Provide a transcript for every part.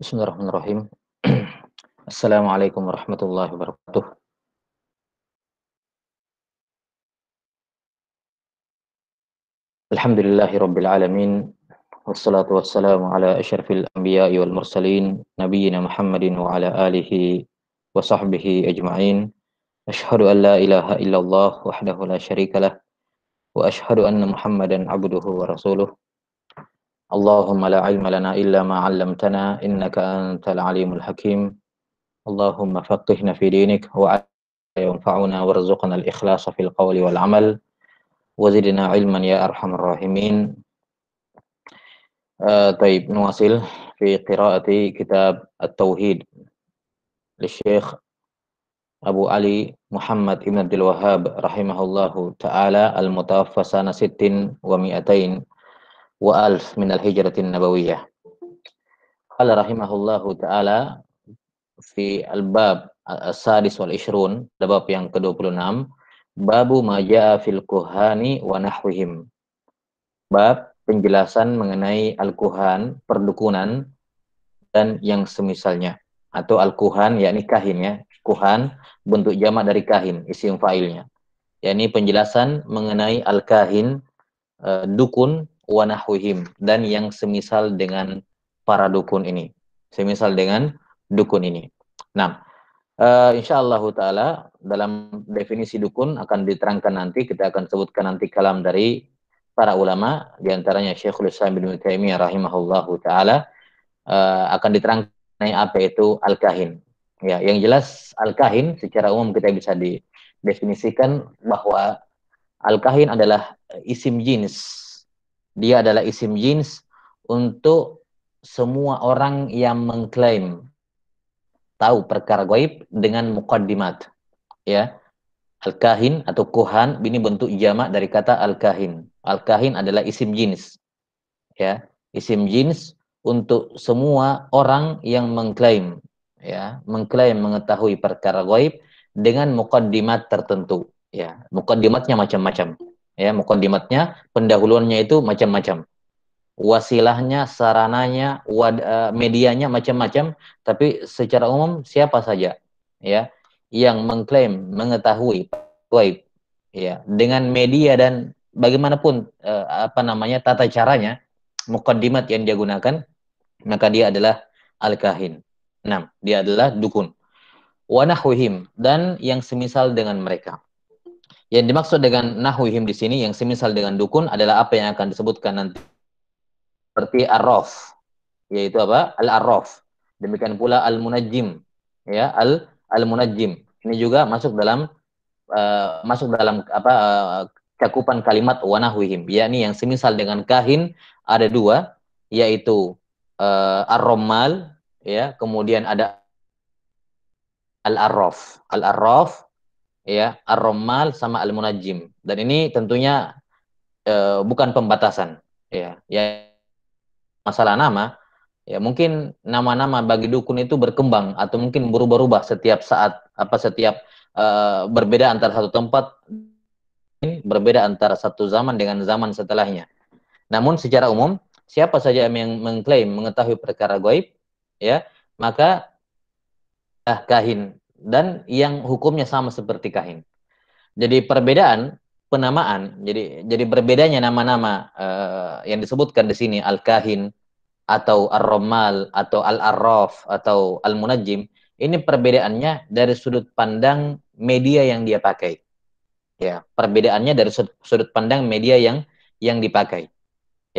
Bismillahirrahmanirrahim. Assalamualaikum warahmatullahi wabarakatuh. Alhamdulillahi rabbil alamin. Wassalatu wassalamu ala asyrafil anbiya wal mursalin nabiyina Muhammadin wa ala alihi wa sahbihi ajma'in. Ashhadu an la ilaha illallah wahdahu la syarikalah wa ashhadu anna Muhammadan abduhu wa rasuluh. اللهم لا علم لنا إلا ما علمتنا إنك أنت العليم الحكيم اللهم فقهنا في دينك ينفعنا وارزقنا الإخلاص في القول والعمل وزدنا علما يا أرحم الراحمين آه طيب نواصل في قراءة كتاب التوحيد للشيخ أبو علي محمد بن عبد الوهاب رحمه الله تعالى المتوفى سنة ست ومئتين wa alf min al-hijratin nabawiyah. Qala rahimahullahu ta'ala fi al-bab as-sadis wal ishrun, bab yang ke-26, babu maja'a fil kuhani wa nahwihim. Bab penjelasan mengenai al-kuhan, perdukunan dan yang semisalnya atau al-kuhan yakni kahin ya. Kuhan bentuk jamak dari kahin, isim fa'ilnya. yakni penjelasan mengenai al-kahin, e, dukun wanahuhim dan yang semisal dengan para dukun ini semisal dengan dukun ini nah uh, eh, Allah taala dalam definisi dukun akan diterangkan nanti kita akan sebutkan nanti kalam dari para ulama diantaranya Syekhul Islam bin Taimiyah rahimahullah taala uh, akan diterangkan apa itu al-kahin ya yang jelas al-kahin secara umum kita bisa didefinisikan bahwa al-kahin adalah isim jenis dia adalah isim jins untuk semua orang yang mengklaim tahu perkara gaib dengan muqaddimat. Ya. Al-kahin atau kuhan ini bentuk jamak dari kata al-kahin. Al-kahin adalah isim jins. Ya, isim jins untuk semua orang yang mengklaim ya, mengklaim mengetahui perkara gaib dengan mukadimat tertentu ya. mukadimatnya macam-macam ya mukadimatnya pendahuluannya itu macam-macam wasilahnya sarananya wad, uh, medianya macam-macam tapi secara umum siapa saja ya yang mengklaim mengetahui waib ya dengan media dan bagaimanapun uh, apa namanya tata caranya mukadimat yang dia gunakan maka dia adalah al-kahin. enam Dia adalah dukun. wanahuhim dan yang semisal dengan mereka. Yang dimaksud dengan nahwihim di sini yang semisal dengan dukun adalah apa yang akan disebutkan nanti. Seperti arrof, yaitu apa? Al-arrof. Demikian pula al munajim ya, al al munajim Ini juga masuk dalam uh, masuk dalam apa uh, cakupan kalimat wanahwihim, yakni yang semisal dengan kahin ada dua, yaitu uh, eh, arromal, ya, kemudian ada al-arrof. Al-arrof ya ar sama al dan ini tentunya e, bukan pembatasan ya ya masalah nama ya mungkin nama-nama bagi dukun itu berkembang atau mungkin berubah-ubah setiap saat apa setiap e, berbeda antara satu tempat berbeda antara satu zaman dengan zaman setelahnya namun secara umum siapa saja yang mengklaim mengetahui perkara gaib ya maka ah kahin dan yang hukumnya sama seperti kahin. Jadi perbedaan penamaan, jadi jadi berbedanya nama-nama uh, yang disebutkan di sini al-kahin atau ar romal atau al-arraf atau al munajim. ini perbedaannya dari sudut pandang media yang dia pakai. Ya, perbedaannya dari sudut, sudut pandang media yang yang dipakai.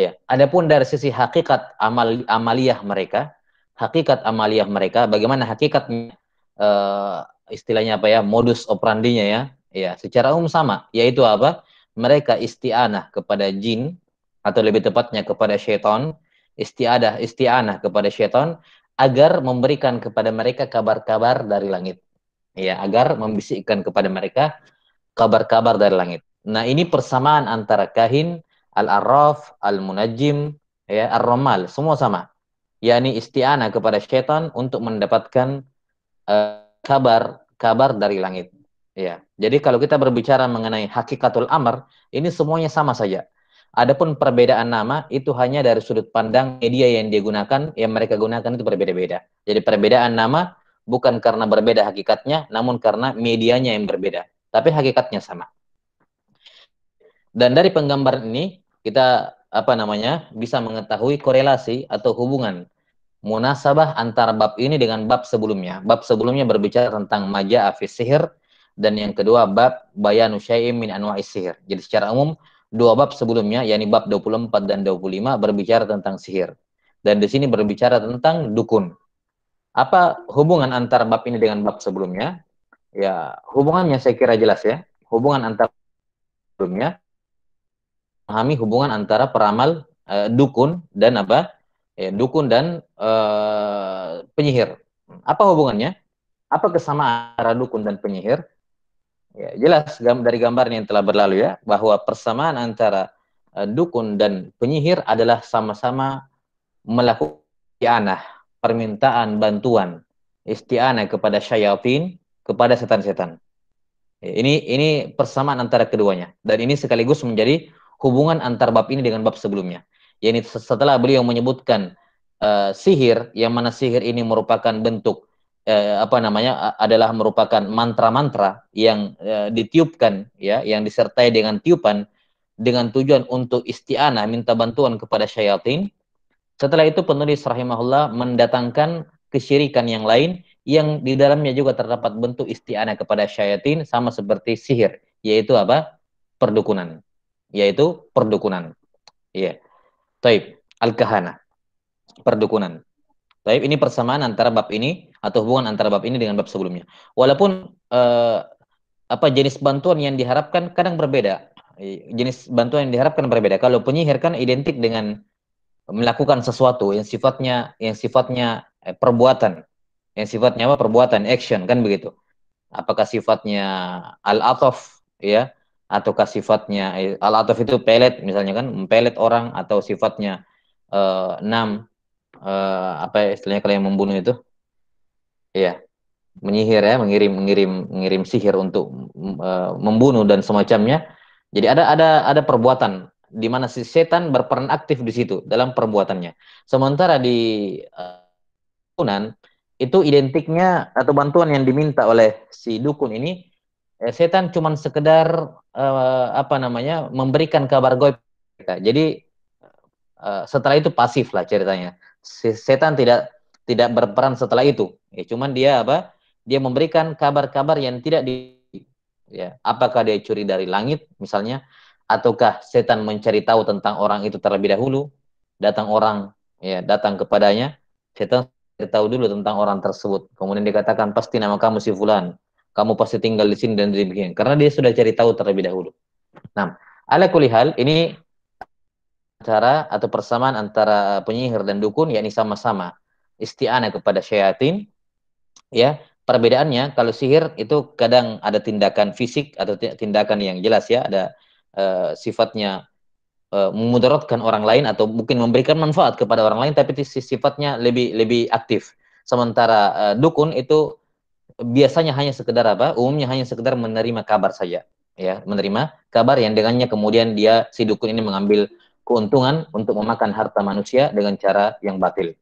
Ya, adapun dari sisi hakikat amal amaliyah mereka, hakikat amaliyah mereka, bagaimana hakikatnya uh, istilahnya apa ya modus operandinya ya ya secara umum sama yaitu apa mereka isti'anah kepada jin atau lebih tepatnya kepada syaitan isti'adah isti'anah kepada syaitan agar memberikan kepada mereka kabar-kabar dari langit ya agar membisikkan kepada mereka kabar-kabar dari langit nah ini persamaan antara kahin al araf al-munajim ya ar romal semua sama yakni isti'anah kepada syaitan untuk mendapatkan uh, kabar kabar dari langit. Ya. Jadi kalau kita berbicara mengenai hakikatul amr, ini semuanya sama saja. Adapun perbedaan nama itu hanya dari sudut pandang media yang digunakan, yang mereka gunakan itu berbeda-beda. Jadi perbedaan nama bukan karena berbeda hakikatnya, namun karena medianya yang berbeda. Tapi hakikatnya sama. Dan dari penggambaran ini kita apa namanya bisa mengetahui korelasi atau hubungan munasabah antara bab ini dengan bab sebelumnya. Bab sebelumnya berbicara tentang maja afis sihir dan yang kedua bab bayanu syai'in min anwa'i sihir. Jadi secara umum dua bab sebelumnya yakni bab 24 dan 25 berbicara tentang sihir. Dan di sini berbicara tentang dukun. Apa hubungan antara bab ini dengan bab sebelumnya? Ya, hubungannya saya kira jelas ya. Hubungan antara sebelumnya memahami hubungan antara peramal eh, dukun dan apa? ya, dukun dan uh, penyihir. Apa hubungannya? Apa kesamaan antara dukun dan penyihir? Ya, jelas dari gambarnya yang telah berlalu ya, bahwa persamaan antara uh, dukun dan penyihir adalah sama-sama melakukan isti'anah, permintaan bantuan, isti'anah kepada syaitan, kepada setan-setan. Ya, ini ini persamaan antara keduanya dan ini sekaligus menjadi hubungan antar bab ini dengan bab sebelumnya yakni setelah beliau menyebutkan uh, sihir yang mana sihir ini merupakan bentuk uh, apa namanya adalah merupakan mantra-mantra yang uh, ditiupkan ya yang disertai dengan tiupan dengan tujuan untuk isti'anah minta bantuan kepada syaitan setelah itu penulis rahimahullah mendatangkan kesyirikan yang lain yang di dalamnya juga terdapat bentuk isti'anah kepada syaitan sama seperti sihir yaitu apa perdukunan yaitu perdukunan ya yeah. Taib, al-kahana. Perdukunan. Taib, ini persamaan antara bab ini atau hubungan antara bab ini dengan bab sebelumnya. Walaupun eh, apa jenis bantuan yang diharapkan kadang berbeda. Jenis bantuan yang diharapkan berbeda. Kalau penyihir kan identik dengan melakukan sesuatu yang sifatnya yang sifatnya eh, perbuatan, yang sifatnya apa perbuatan, action kan begitu. Apakah sifatnya al athaf ya ataukah sifatnya al eh, ataf itu pelet misalnya kan mempelet orang atau sifatnya eh, enam uh, apa ya istilahnya kalian yang membunuh itu ya menyihir ya mengirim mengirim mengirim sihir untuk uh, membunuh dan semacamnya jadi ada ada ada perbuatan di mana si setan berperan aktif di situ dalam perbuatannya sementara di uh, itu identiknya atau bantuan yang diminta oleh si dukun ini Eh, setan cuma sekedar uh, apa namanya memberikan kabar goib jadi uh, setelah itu pasif lah ceritanya setan tidak tidak berperan setelah itu ya cuman dia apa dia memberikan kabar-kabar yang tidak di ya apakah dia curi dari langit misalnya ataukah setan mencari tahu tentang orang itu terlebih dahulu datang orang ya datang kepadanya setan tahu dulu tentang orang tersebut kemudian dikatakan pasti nama kamu si fulan kamu pasti tinggal di sini dan di demikian karena dia sudah cari tahu terlebih dahulu. Nah, ala kulihal ini cara atau persamaan antara penyihir dan dukun yakni sama-sama isti'anah kepada syaitan ya perbedaannya kalau sihir itu kadang ada tindakan fisik atau tindakan yang jelas ya ada uh, sifatnya eh, memudaratkan orang lain atau mungkin memberikan manfaat kepada orang lain tapi sifatnya lebih lebih aktif sementara uh, dukun itu biasanya hanya sekedar apa? Umumnya hanya sekedar menerima kabar saja, ya, menerima kabar yang dengannya kemudian dia si dukun ini mengambil keuntungan untuk memakan harta manusia dengan cara yang batil.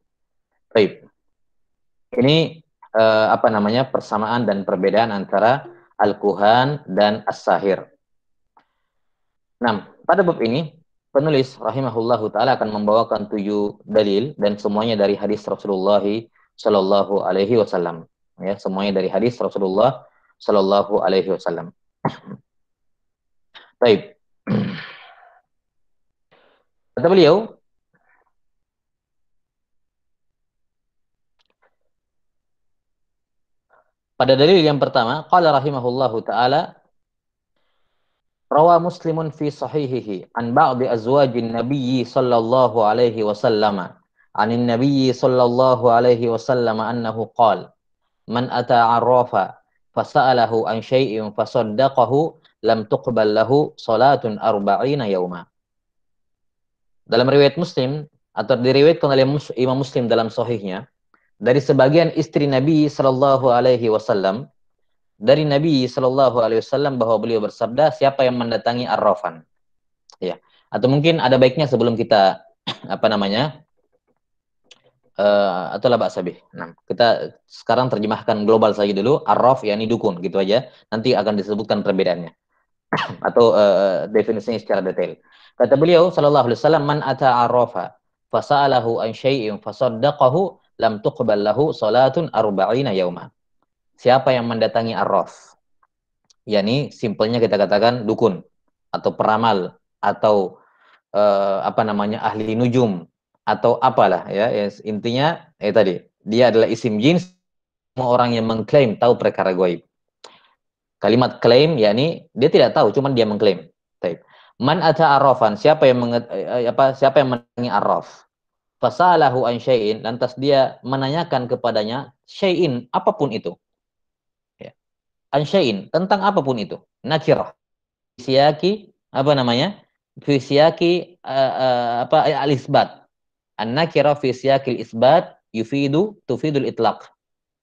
Baik. Ini eh, apa namanya? persamaan dan perbedaan antara al-kuhan dan as-sahir. Nah, pada bab ini penulis rahimahullahu taala akan membawakan tujuh dalil dan semuanya dari hadis Rasulullah Shallallahu alaihi wasallam. Ya, semuanya dari hadis Rasulullah Shallallahu Alaihi Wasallam. Baik. Kata beliau, pada dalil yang pertama, qala rahimahullahu taala rawa muslimun fi sahihihi an ba'di azwajin nabiyyi sallallahu alaihi wasallam anin nabiyyi sallallahu alaihi wasallam annahu qala man ata'arrafa fasa'alahu an syai'in fasaddaqahu lam tuqbal lahu salatun arba'ina yauma. Dalam riwayat Muslim atau diriwayatkan oleh Imam Muslim dalam sahihnya dari sebagian istri Nabi sallallahu alaihi wasallam dari Nabi sallallahu alaihi wasallam bahwa beliau bersabda siapa yang mendatangi Arrafan. Ya, atau mungkin ada baiknya sebelum kita apa namanya? uh, eh, atau laba sabih. Nah, kita sekarang terjemahkan global saja dulu, ya yakni dukun gitu aja. Nanti akan disebutkan perbedaannya atau uh, definisinya secara detail. Kata beliau sallallahu alaihi wasallam man ata arrofa fasalahu an syai'in fasaddaqahu lam tuqbal lahu salatun arba'ina yauma. Siapa yang mendatangi arraf? yakni simpelnya kita katakan dukun atau peramal atau uh, apa namanya ahli nujum atau apalah ya yes. intinya eh tadi dia adalah isim jins semua orang yang mengklaim tahu perkara goib kalimat klaim yakni dia tidak tahu cuman dia mengklaim Taip. man ada arrofan siapa yang menge, eh, eh, apa siapa yang menangi arrof fasalahu an syai'in lantas dia menanyakan kepadanya syai'in apapun itu ya an syai'in tentang apapun itu nakirah siaki apa namanya fisiaki uh, uh, apa ya, alisbat An-nakira fi siyakil isbat yufidu tufidul itlaq.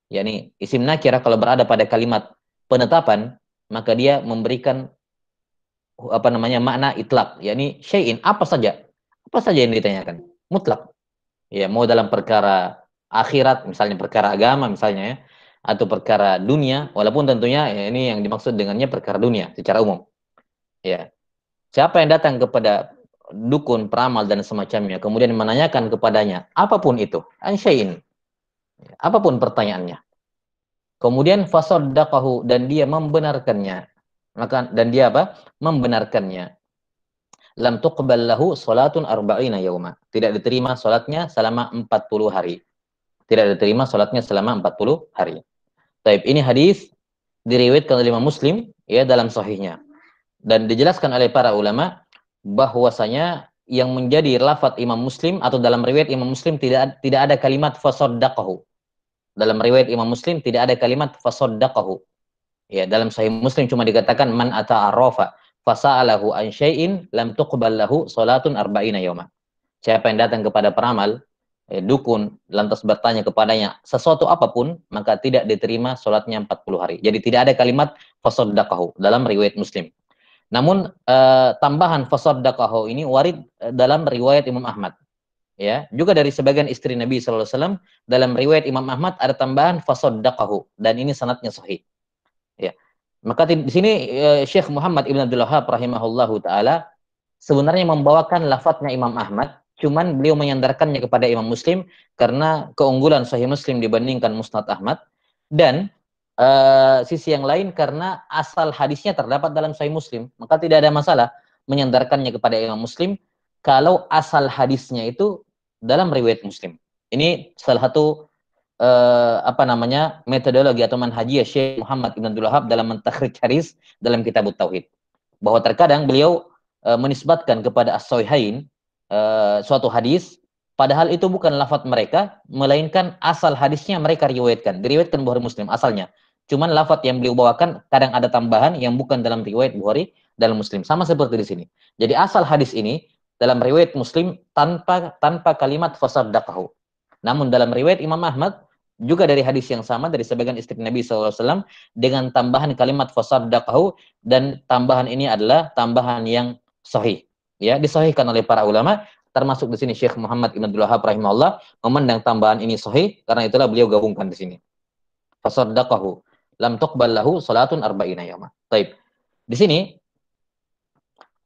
Yani isim nakira kalau berada pada kalimat penetapan, maka dia memberikan apa namanya makna itlak, yakni syai'in apa saja. Apa saja yang ditanyakan? Mutlak. Ya, mau dalam perkara akhirat, misalnya perkara agama misalnya ya, atau perkara dunia, walaupun tentunya ya, ini yang dimaksud dengannya perkara dunia secara umum. Ya. Siapa yang datang kepada dukun, peramal dan semacamnya, kemudian menanyakan kepadanya apapun itu, ansyain, apapun pertanyaannya. Kemudian fasoddaqahu dan dia membenarkannya. Maka dan dia apa? Membenarkannya. Lam tuqbal lahu salatun arba'ina yauma. Tidak diterima salatnya selama 40 hari. Tidak diterima salatnya selama 40 hari. Taib ini hadis diriwayatkan oleh Imam Muslim ya dalam sahihnya. Dan dijelaskan oleh para ulama bahwasanya yang menjadi lafat Imam Muslim atau dalam riwayat Imam Muslim tidak tidak ada kalimat fasaddaqahu. Dalam riwayat Imam Muslim tidak ada kalimat fasaddaqahu. Ya, dalam Sahih Muslim cuma dikatakan man ata'arafa fasa'alahu an syai'in lam tuqbal lahu salatun arba'ina yawma. Siapa yang datang kepada peramal eh, dukun lantas bertanya kepadanya sesuatu apapun maka tidak diterima salatnya 40 hari. Jadi tidak ada kalimat fasaddaqahu dalam riwayat Muslim. Namun uh, tambahan fasaddaqahu ini warid eh, dalam riwayat Imam Ahmad. Ya, juga dari sebagian istri Nabi sallallahu alaihi wasallam dalam riwayat Imam Ahmad ada tambahan fasaddaqahu dan ini sanatnya sahih. Ya. Maka di sini uh, Syekh Muhammad Ibn Abdul Wahab rahimahullahu taala sebenarnya membawakan lafadznya Imam Ahmad cuman beliau menyandarkannya kepada Imam Muslim karena keunggulan Sahih Muslim dibandingkan Musnad Ahmad dan uh, sisi yang lain karena asal hadisnya terdapat dalam Sahih Muslim, maka tidak ada masalah menyandarkannya kepada Imam Muslim kalau asal hadisnya itu dalam riwayat Muslim. Ini salah satu uh, apa namanya metodologi atau manhaji Syekh Muhammad Ibn Abdul Wahab dalam mentakhrij hadis dalam kitab Tauhid. Bahwa terkadang beliau uh, menisbatkan kepada as uh, suatu hadis Padahal itu bukan lafat mereka, melainkan asal hadisnya mereka riwayatkan. Diriwayatkan Bukhari Muslim asalnya. Cuman lafat yang beliau bawakan kadang ada tambahan yang bukan dalam riwayat Bukhari dalam Muslim. Sama seperti di sini. Jadi asal hadis ini dalam riwayat Muslim tanpa tanpa kalimat fasaddaqahu. Namun dalam riwayat Imam Ahmad juga dari hadis yang sama dari sebagian istri Nabi SAW dengan tambahan kalimat fasaddaqahu dan tambahan ini adalah tambahan yang sahih ya disahihkan oleh para ulama termasuk di sini Syekh Muhammad Ibn Abdul Wahab rahimahullah memandang tambahan ini sahih karena itulah beliau gabungkan di sini. Fasaddaqahu lam tuqbal lahu salatun arba'ina yawma. Baik. Di sini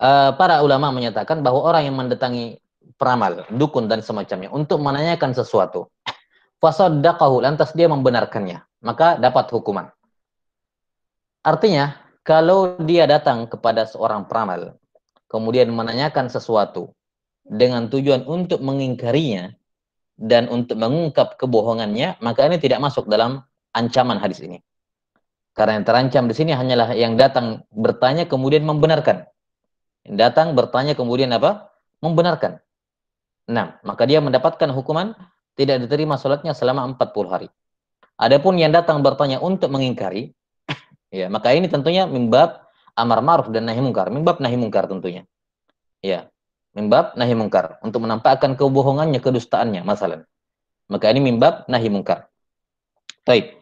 eh, para ulama menyatakan bahwa orang yang mendatangi peramal, dukun dan semacamnya untuk menanyakan sesuatu. Fasaddaqahu lantas dia membenarkannya, maka dapat hukuman. Artinya, kalau dia datang kepada seorang peramal kemudian menanyakan sesuatu dengan tujuan untuk mengingkarinya dan untuk mengungkap kebohongannya, maka ini tidak masuk dalam ancaman hadis ini. Karena yang terancam di sini hanyalah yang datang bertanya kemudian membenarkan. Yang datang bertanya kemudian apa? Membenarkan. Nah, maka dia mendapatkan hukuman tidak diterima sholatnya selama 40 hari. Adapun yang datang bertanya untuk mengingkari, ya maka ini tentunya mimbab amar ma'ruf dan nahi mungkar. Mimbab nahi mungkar tentunya. Ya, mimbab nahi mungkar untuk menampakkan kebohongannya kedustaannya masalah maka ini mimbab nahi mungkar baik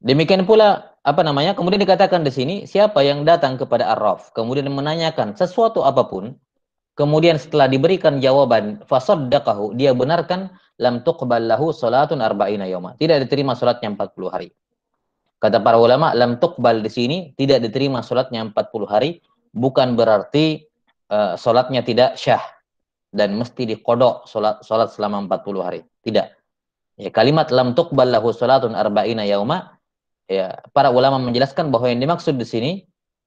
demikian pula apa namanya kemudian dikatakan di sini siapa yang datang kepada Araf kemudian menanyakan sesuatu apapun kemudian setelah diberikan jawaban dakahu dia benarkan lam tuqbal lahu salatun arba'ina yauma tidak diterima salatnya 40 hari kata para ulama lam tuqbal di sini tidak diterima salatnya 40 hari bukan berarti uh, eh, sholatnya tidak syah dan mesti dikodok sholat, sholat selama 40 hari. Tidak. Ya, kalimat lam tuqbal lahu sholatun arba'ina yauma. Ya, para ulama menjelaskan bahwa yang dimaksud di sini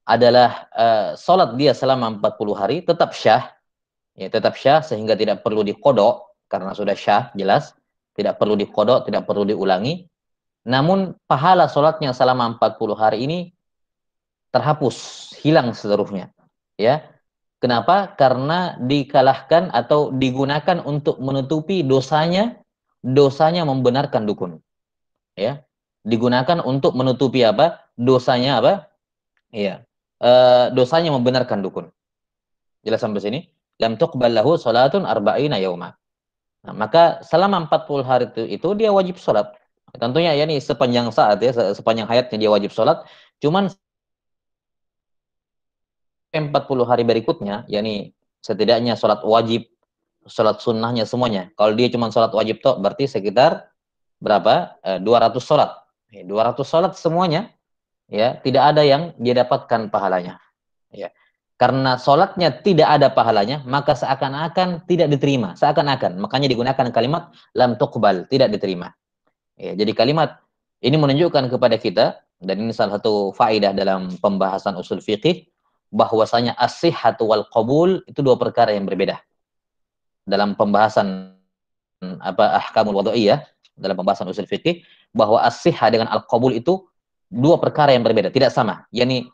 adalah uh, eh, sholat dia selama 40 hari tetap syah. Ya, tetap syah sehingga tidak perlu dikodok karena sudah syah jelas. Tidak perlu dikodok, tidak perlu diulangi. Namun pahala sholatnya selama 40 hari ini terhapus, hilang seluruhnya. Ya, Kenapa? Karena dikalahkan atau digunakan untuk menutupi dosanya, dosanya membenarkan dukun. Ya. Digunakan untuk menutupi apa? Dosanya apa? Iya. E, dosanya membenarkan dukun. Jelas sampai sini? Lam tuqbal lahu salatun arba'ina yauma. Nah, maka selama 40 hari itu, itu dia wajib sholat. Tentunya ya nih sepanjang saat ya, sepanjang hayatnya dia wajib sholat. Cuman 40 hari berikutnya, yakni setidaknya sholat wajib, sholat sunnahnya semuanya. Kalau dia cuma sholat wajib toh, berarti sekitar berapa? E, eh, 200 sholat. 200 ya, sholat semuanya, ya tidak ada yang dia dapatkan pahalanya. Ya. Karena sholatnya tidak ada pahalanya, maka seakan-akan tidak diterima. Seakan-akan, makanya digunakan kalimat lam tuqbal, tidak diterima. Ya, jadi kalimat ini menunjukkan kepada kita, dan ini salah satu faidah dalam pembahasan usul fiqih, bahwasanya asihat wal qabul itu dua perkara yang berbeda. Dalam pembahasan apa ahkamul ya dalam pembahasan usul fikih bahwa asihah dengan al qabul itu dua perkara yang berbeda, tidak sama. Yani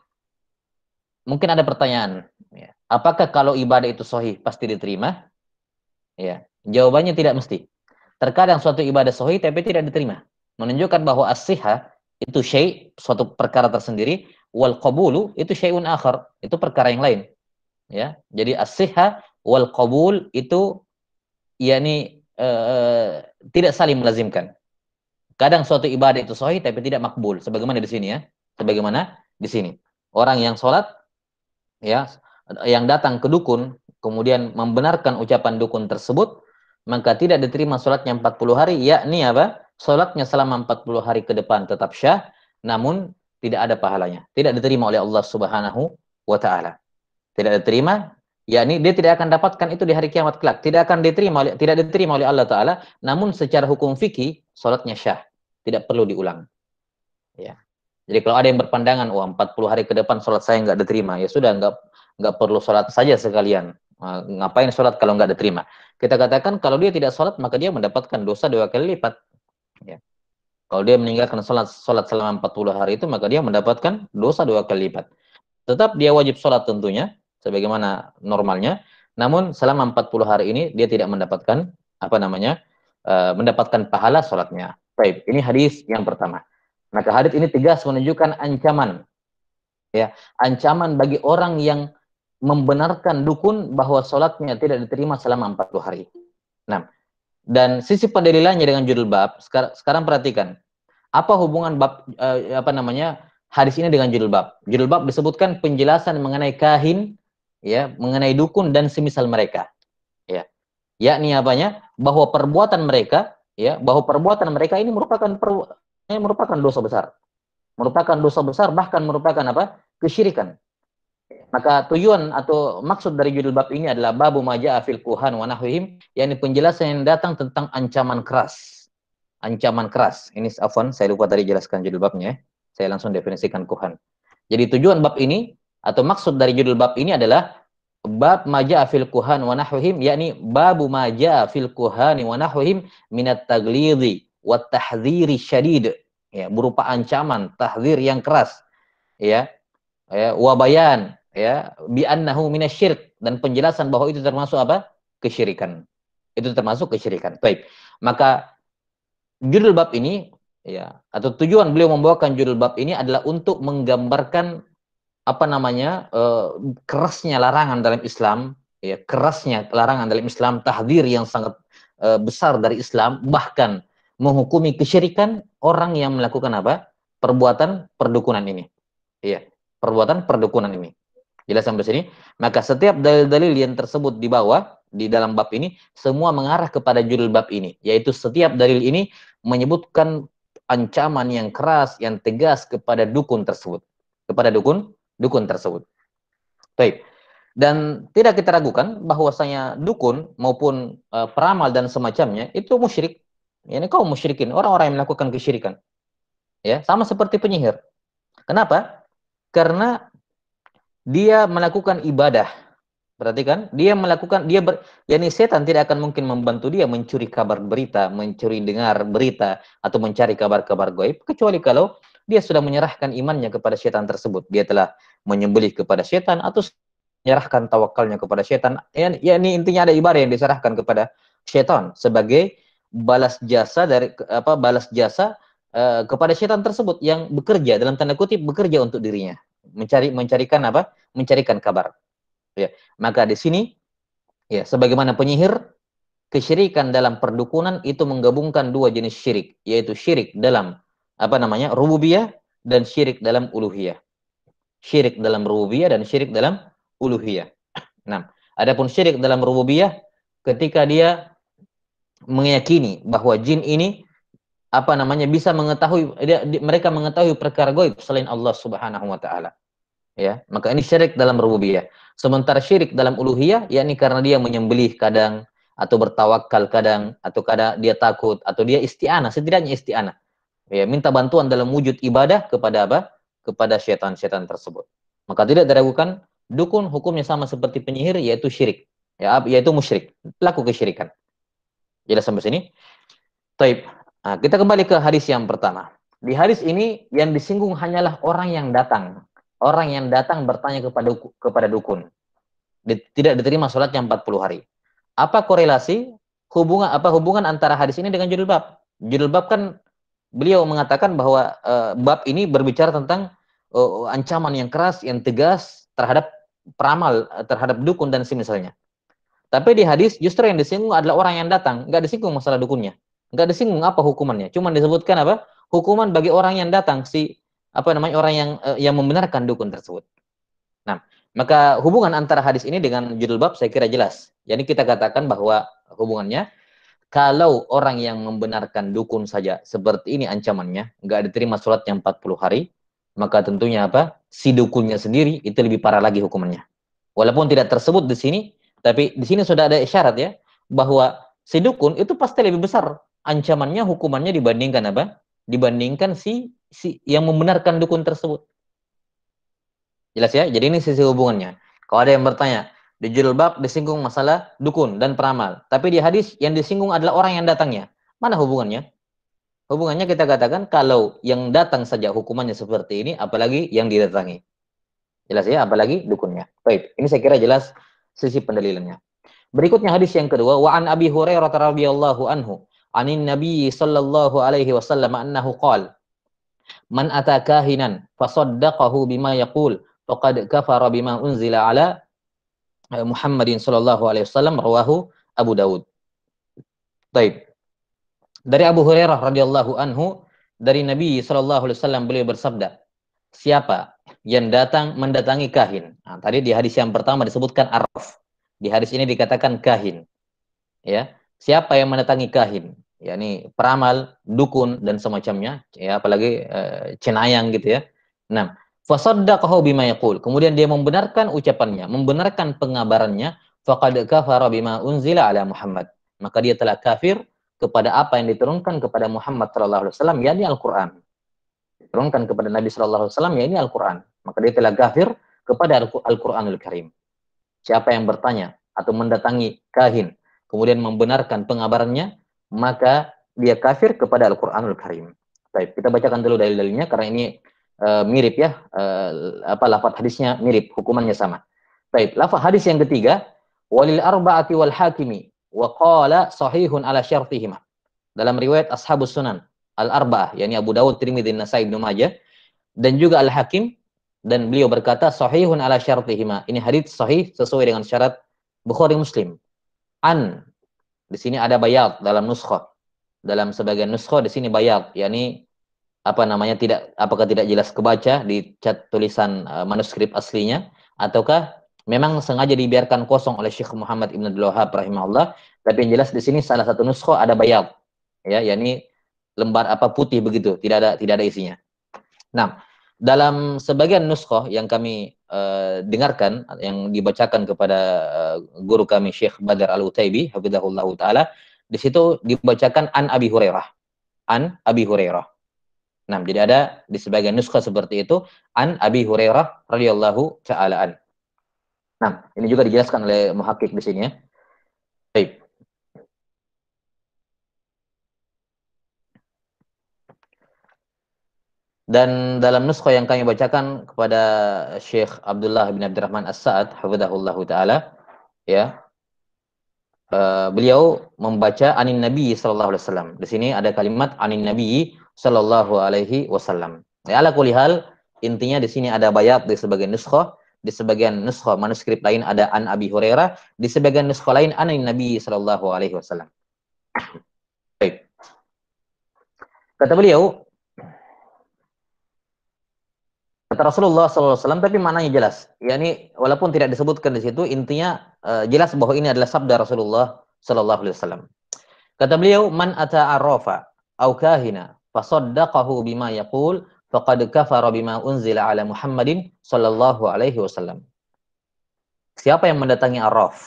mungkin ada pertanyaan, ya, apakah kalau ibadah itu sohih pasti diterima? Ya, jawabannya tidak mesti. Terkadang suatu ibadah sohih tapi tidak diterima, menunjukkan bahwa asihah itu syai suatu perkara tersendiri wal qabulu itu syai'un akhar itu perkara yang lain ya jadi as wal qabul itu yakni e, tidak saling melazimkan kadang suatu ibadah itu sahih tapi tidak makbul sebagaimana di sini ya sebagaimana di sini orang yang sholat ya yang datang ke dukun kemudian membenarkan ucapan dukun tersebut maka tidak diterima sholatnya 40 hari yakni apa Sholatnya selama 40 hari ke depan tetap syah, namun tidak ada pahalanya. Tidak diterima oleh Allah Subhanahu wa taala. Tidak diterima, yakni dia tidak akan dapatkan itu di hari kiamat kelak. Tidak akan diterima oleh tidak diterima oleh Allah taala, namun secara hukum fikih sholatnya syah. Tidak perlu diulang. Ya. Jadi kalau ada yang berpandangan, wah oh, 40 hari ke depan sholat saya nggak diterima, ya sudah nggak nggak perlu sholat saja sekalian. ngapain sholat kalau nggak diterima? Kita katakan kalau dia tidak sholat maka dia mendapatkan dosa dua kali lipat. Ya. Kalau dia meninggalkan sholat, sholat selama 40 hari itu, maka dia mendapatkan dosa dua kali lipat. Tetap dia wajib sholat tentunya, sebagaimana normalnya. Namun selama 40 hari ini dia tidak mendapatkan apa namanya uh, mendapatkan pahala sholatnya. Baik, ini hadis yang pertama. Maka hadis ini tegas menunjukkan ancaman, ya ancaman bagi orang yang membenarkan dukun bahwa sholatnya tidak diterima selama 40 hari. Nah, dan sisi pendalilannya dengan judul bab, sekarang, sekarang perhatikan. Apa hubungan bab uh, apa namanya? hadis ini dengan judul bab. Judul bab disebutkan penjelasan mengenai kahin, ya, mengenai dukun dan semisal mereka. Ya. Yakni apanya? Bahwa perbuatan mereka, ya, bahwa perbuatan mereka ini merupakan per, ini merupakan dosa besar. Merupakan dosa besar bahkan merupakan apa? kesyirikan. Maka tujuan atau maksud dari judul bab ini adalah babu maja afil kuhan wa nahwihim, yakni penjelasan yang datang tentang ancaman keras. Ancaman keras. Ini afwan, saya lupa tadi jelaskan judul babnya. Eh. Saya langsung definisikan kuhan. Jadi tujuan bab ini atau maksud dari judul bab ini adalah bab maja afil kuhan wa nahwihim, yakni babu maja afil kuhan wa nahwihim minat taglidi wa tahziri syadid. Ya, berupa ancaman, tahzir yang keras. Ya. Ya, wabayan ya bi annahu minasyirk dan penjelasan bahwa itu termasuk apa? kesyirikan. Itu termasuk kesyirikan. Baik. Maka judul bab ini ya atau tujuan beliau membawakan judul bab ini adalah untuk menggambarkan apa namanya eh, kerasnya larangan dalam Islam ya kerasnya larangan dalam Islam tahdir yang sangat eh, besar dari Islam bahkan menghukumi kesyirikan orang yang melakukan apa perbuatan perdukunan ini ya perbuatan perdukunan ini Jelas sampai sini? Maka setiap dalil-dalil yang tersebut di bawah, di dalam bab ini, semua mengarah kepada judul bab ini. Yaitu setiap dalil ini menyebutkan ancaman yang keras, yang tegas kepada dukun tersebut. Kepada dukun, dukun tersebut. Baik. Dan tidak kita ragukan bahwasanya dukun maupun e, peramal dan semacamnya itu musyrik. Ini ini kaum musyrikin, orang-orang yang melakukan kesyirikan. Ya, sama seperti penyihir. Kenapa? Karena dia melakukan ibadah. perhatikan. dia melakukan dia ber, yakni setan tidak akan mungkin membantu dia mencuri kabar berita, mencuri dengar berita atau mencari kabar-kabar gaib kecuali kalau dia sudah menyerahkan imannya kepada setan tersebut. Dia telah menyembelih kepada setan atau menyerahkan tawakalnya kepada setan. Ya, ini intinya ada ibadah yang diserahkan kepada setan sebagai balas jasa dari apa balas jasa uh, kepada setan tersebut yang bekerja dalam tanda kutip bekerja untuk dirinya mencari mencarikan apa? Mencarikan kabar. Ya, maka di sini ya sebagaimana penyihir kesyirikan dalam perdukunan itu menggabungkan dua jenis syirik, yaitu syirik dalam apa namanya? rububiyah dan syirik dalam uluhiyah. Syirik dalam rububiyah dan syirik dalam uluhiyah. Nah, adapun syirik dalam rububiyah ketika dia meyakini bahwa jin ini apa namanya bisa mengetahui dia, mereka mengetahui perkara gaib selain Allah Subhanahu wa taala ya maka ini syirik dalam rububiyah sementara syirik dalam uluhiyah yakni karena dia menyembelih kadang atau bertawakal kadang atau kadang dia takut atau dia isti'anah setidaknya isti'anah ya minta bantuan dalam wujud ibadah kepada apa kepada setan-setan tersebut maka tidak diragukan dukun hukumnya sama seperti penyihir yaitu syirik ya yaitu musyrik pelaku kesyirikan jelas sampai sini taib nah, kita kembali ke hadis yang pertama di hadis ini yang disinggung hanyalah orang yang datang orang yang datang bertanya kepada kepada dukun tidak diterima sholatnya 40 hari. Apa korelasi hubungan apa hubungan antara hadis ini dengan judul bab? Judul bab kan beliau mengatakan bahwa e, bab ini berbicara tentang e, ancaman yang keras, yang tegas terhadap peramal, terhadap dukun dan semisalnya. Tapi di hadis justru yang disinggung adalah orang yang datang, nggak disinggung masalah dukunnya, nggak disinggung apa hukumannya, Cuma disebutkan apa hukuman bagi orang yang datang si apa namanya orang yang uh, yang membenarkan dukun tersebut. Nah, maka hubungan antara hadis ini dengan judul bab saya kira jelas. Jadi kita katakan bahwa hubungannya kalau orang yang membenarkan dukun saja seperti ini ancamannya, nggak diterima sholat yang 40 hari, maka tentunya apa? Si dukunnya sendiri itu lebih parah lagi hukumannya. Walaupun tidak tersebut di sini, tapi di sini sudah ada isyarat ya bahwa si dukun itu pasti lebih besar ancamannya hukumannya dibandingkan apa? Dibandingkan si si yang membenarkan dukun tersebut. Jelas ya? Jadi ini sisi hubungannya. Kalau ada yang bertanya, di jilbab disinggung masalah dukun dan peramal, tapi di hadis yang disinggung adalah orang yang datangnya. Mana hubungannya? Hubungannya kita katakan kalau yang datang saja hukumannya seperti ini, apalagi yang didatangi. Jelas ya, apalagi dukunnya. Baik, ini saya kira jelas sisi pendalilannya. Berikutnya hadis yang kedua, wa an Abi Hurairah radhiyallahu anhu, anin Nabi sallallahu alaihi wasallam annahu qala Man ataka hinan fasaddaqahu bima yaqul faqad kafara bima unzila ala eh, Muhammadin sallallahu alaihi wasallam rawahu Abu Dawud. Baik. Dari Abu Hurairah radhiyallahu anhu dari Nabi sallallahu alaihi wasallam beliau bersabda, siapa yang datang mendatangi kahin? Nah, tadi di hadis yang pertama disebutkan araf. Di hadis ini dikatakan kahin. Ya. Siapa yang mendatangi kahin? yakni peramal, dukun dan semacamnya, ya apalagi uh, cenayang gitu ya. Nah, fasaddaqahu bima yaqul. Kemudian dia membenarkan ucapannya, membenarkan pengabarannya, faqad kafara bima unzila ala Muhammad. Maka dia telah kafir kepada apa yang diturunkan kepada Muhammad sallallahu alaihi wasallam yakni Al-Qur'an. Diturunkan kepada Nabi sallallahu alaihi wasallam yakni Al-Qur'an. Maka dia telah kafir kepada Al-Qur'anul Karim. Siapa yang bertanya atau mendatangi kahin kemudian membenarkan pengabarannya maka dia kafir kepada Al-Qur'anul Karim. Baik, kita bacakan dulu dalil-dalilnya karena ini uh, mirip ya, uh, apa lafaz hadisnya mirip, hukumannya sama. Baik, lafaz hadis yang ketiga, walil arba'ati wal hakimi wa qala sahihun ala syartihima. Dalam riwayat Ashabus Sunan Al-Arba'ah, yakni Abu Dawud, Tirmidzi, Nasai, Ibnu Majah dan juga Al-Hakim dan beliau berkata sahihun ala syartihima. Ini hadis sahih sesuai dengan syarat Bukhari Muslim. An di sini ada bayat dalam nuskho. Dalam sebagian nuskho di sini bayat, yakni apa namanya tidak apakah tidak jelas kebaca di cat tulisan uh, manuskrip aslinya ataukah memang sengaja dibiarkan kosong oleh Syekh Muhammad Ibn Abdul Wahab rahimahullah tapi yang jelas di sini salah satu nuskho ada bayat ya yakni lembar apa putih begitu tidak ada tidak ada isinya. Nah, dalam sebagian nuskho yang kami Eh, dengarkan yang dibacakan kepada uh, guru kami Syekh Badar Al Utaibi hafizahullah taala di situ dibacakan an Abi Hurairah an Abi Hurairah Nah, jadi ada di sebagian nuskah seperti itu an Abi Hurairah radhiyallahu taala an. Nah, ini juga dijelaskan oleh muhakkik di sini ya. Baik. Dan dalam nuskho yang kami bacakan kepada Syekh Abdullah bin Abdurrahman As-Sa'ad, hafadahullahu ta'ala, ya, uh, beliau membaca anin Nabi SAW. Di sini ada kalimat anin Nabi SAW. alaihi wasallam. Ya, ala kulihal, intinya di sini ada bayat di sebagian nuskho, di sebagian nuskho manuskrip lain ada an Abi Hurairah, di sebagian nuskho lain anin Nabi SAW. alaihi wasallam. Baik. Kata beliau, Kata Rasulullah SAW, tapi mananya jelas. Ya ini walaupun tidak disebutkan di situ, intinya uh, jelas bahwa ini adalah sabda Rasulullah SAW. Kata beliau, man ata arrafa au kahina fasoddaqahu bima yakul, faqad kafara bima unzila ala Muhammadin sallallahu alaihi wasallam. Siapa yang mendatangi arraf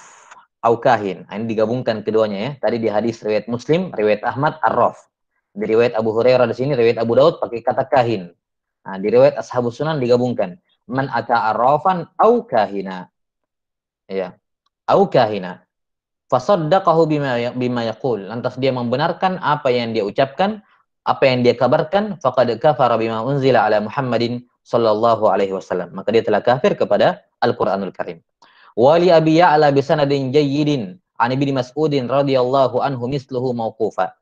au kahin. Nah, ini digabungkan keduanya ya. Tadi di hadis riwayat Muslim, riwayat Ahmad, Arraf. Di riwayat Abu Hurairah di sini, riwayat Abu Daud pakai kata kahin. Nah, di riwayat Ashabus Sunan digabungkan. Man ata arrafan au kahina. Ya. Au kahina. Fasaddaqahu bima, ya, bima yaqul. Lantas dia membenarkan apa yang dia ucapkan, apa yang dia kabarkan, faqad kafara bima unzila ala Muhammadin sallallahu alaihi wasallam. Maka dia telah kafir kepada Al-Qur'anul Karim. Wali Abi Ya'la sanadin jayyidin an Ibnu Mas'udin radhiyallahu anhu misluhu mauqufa.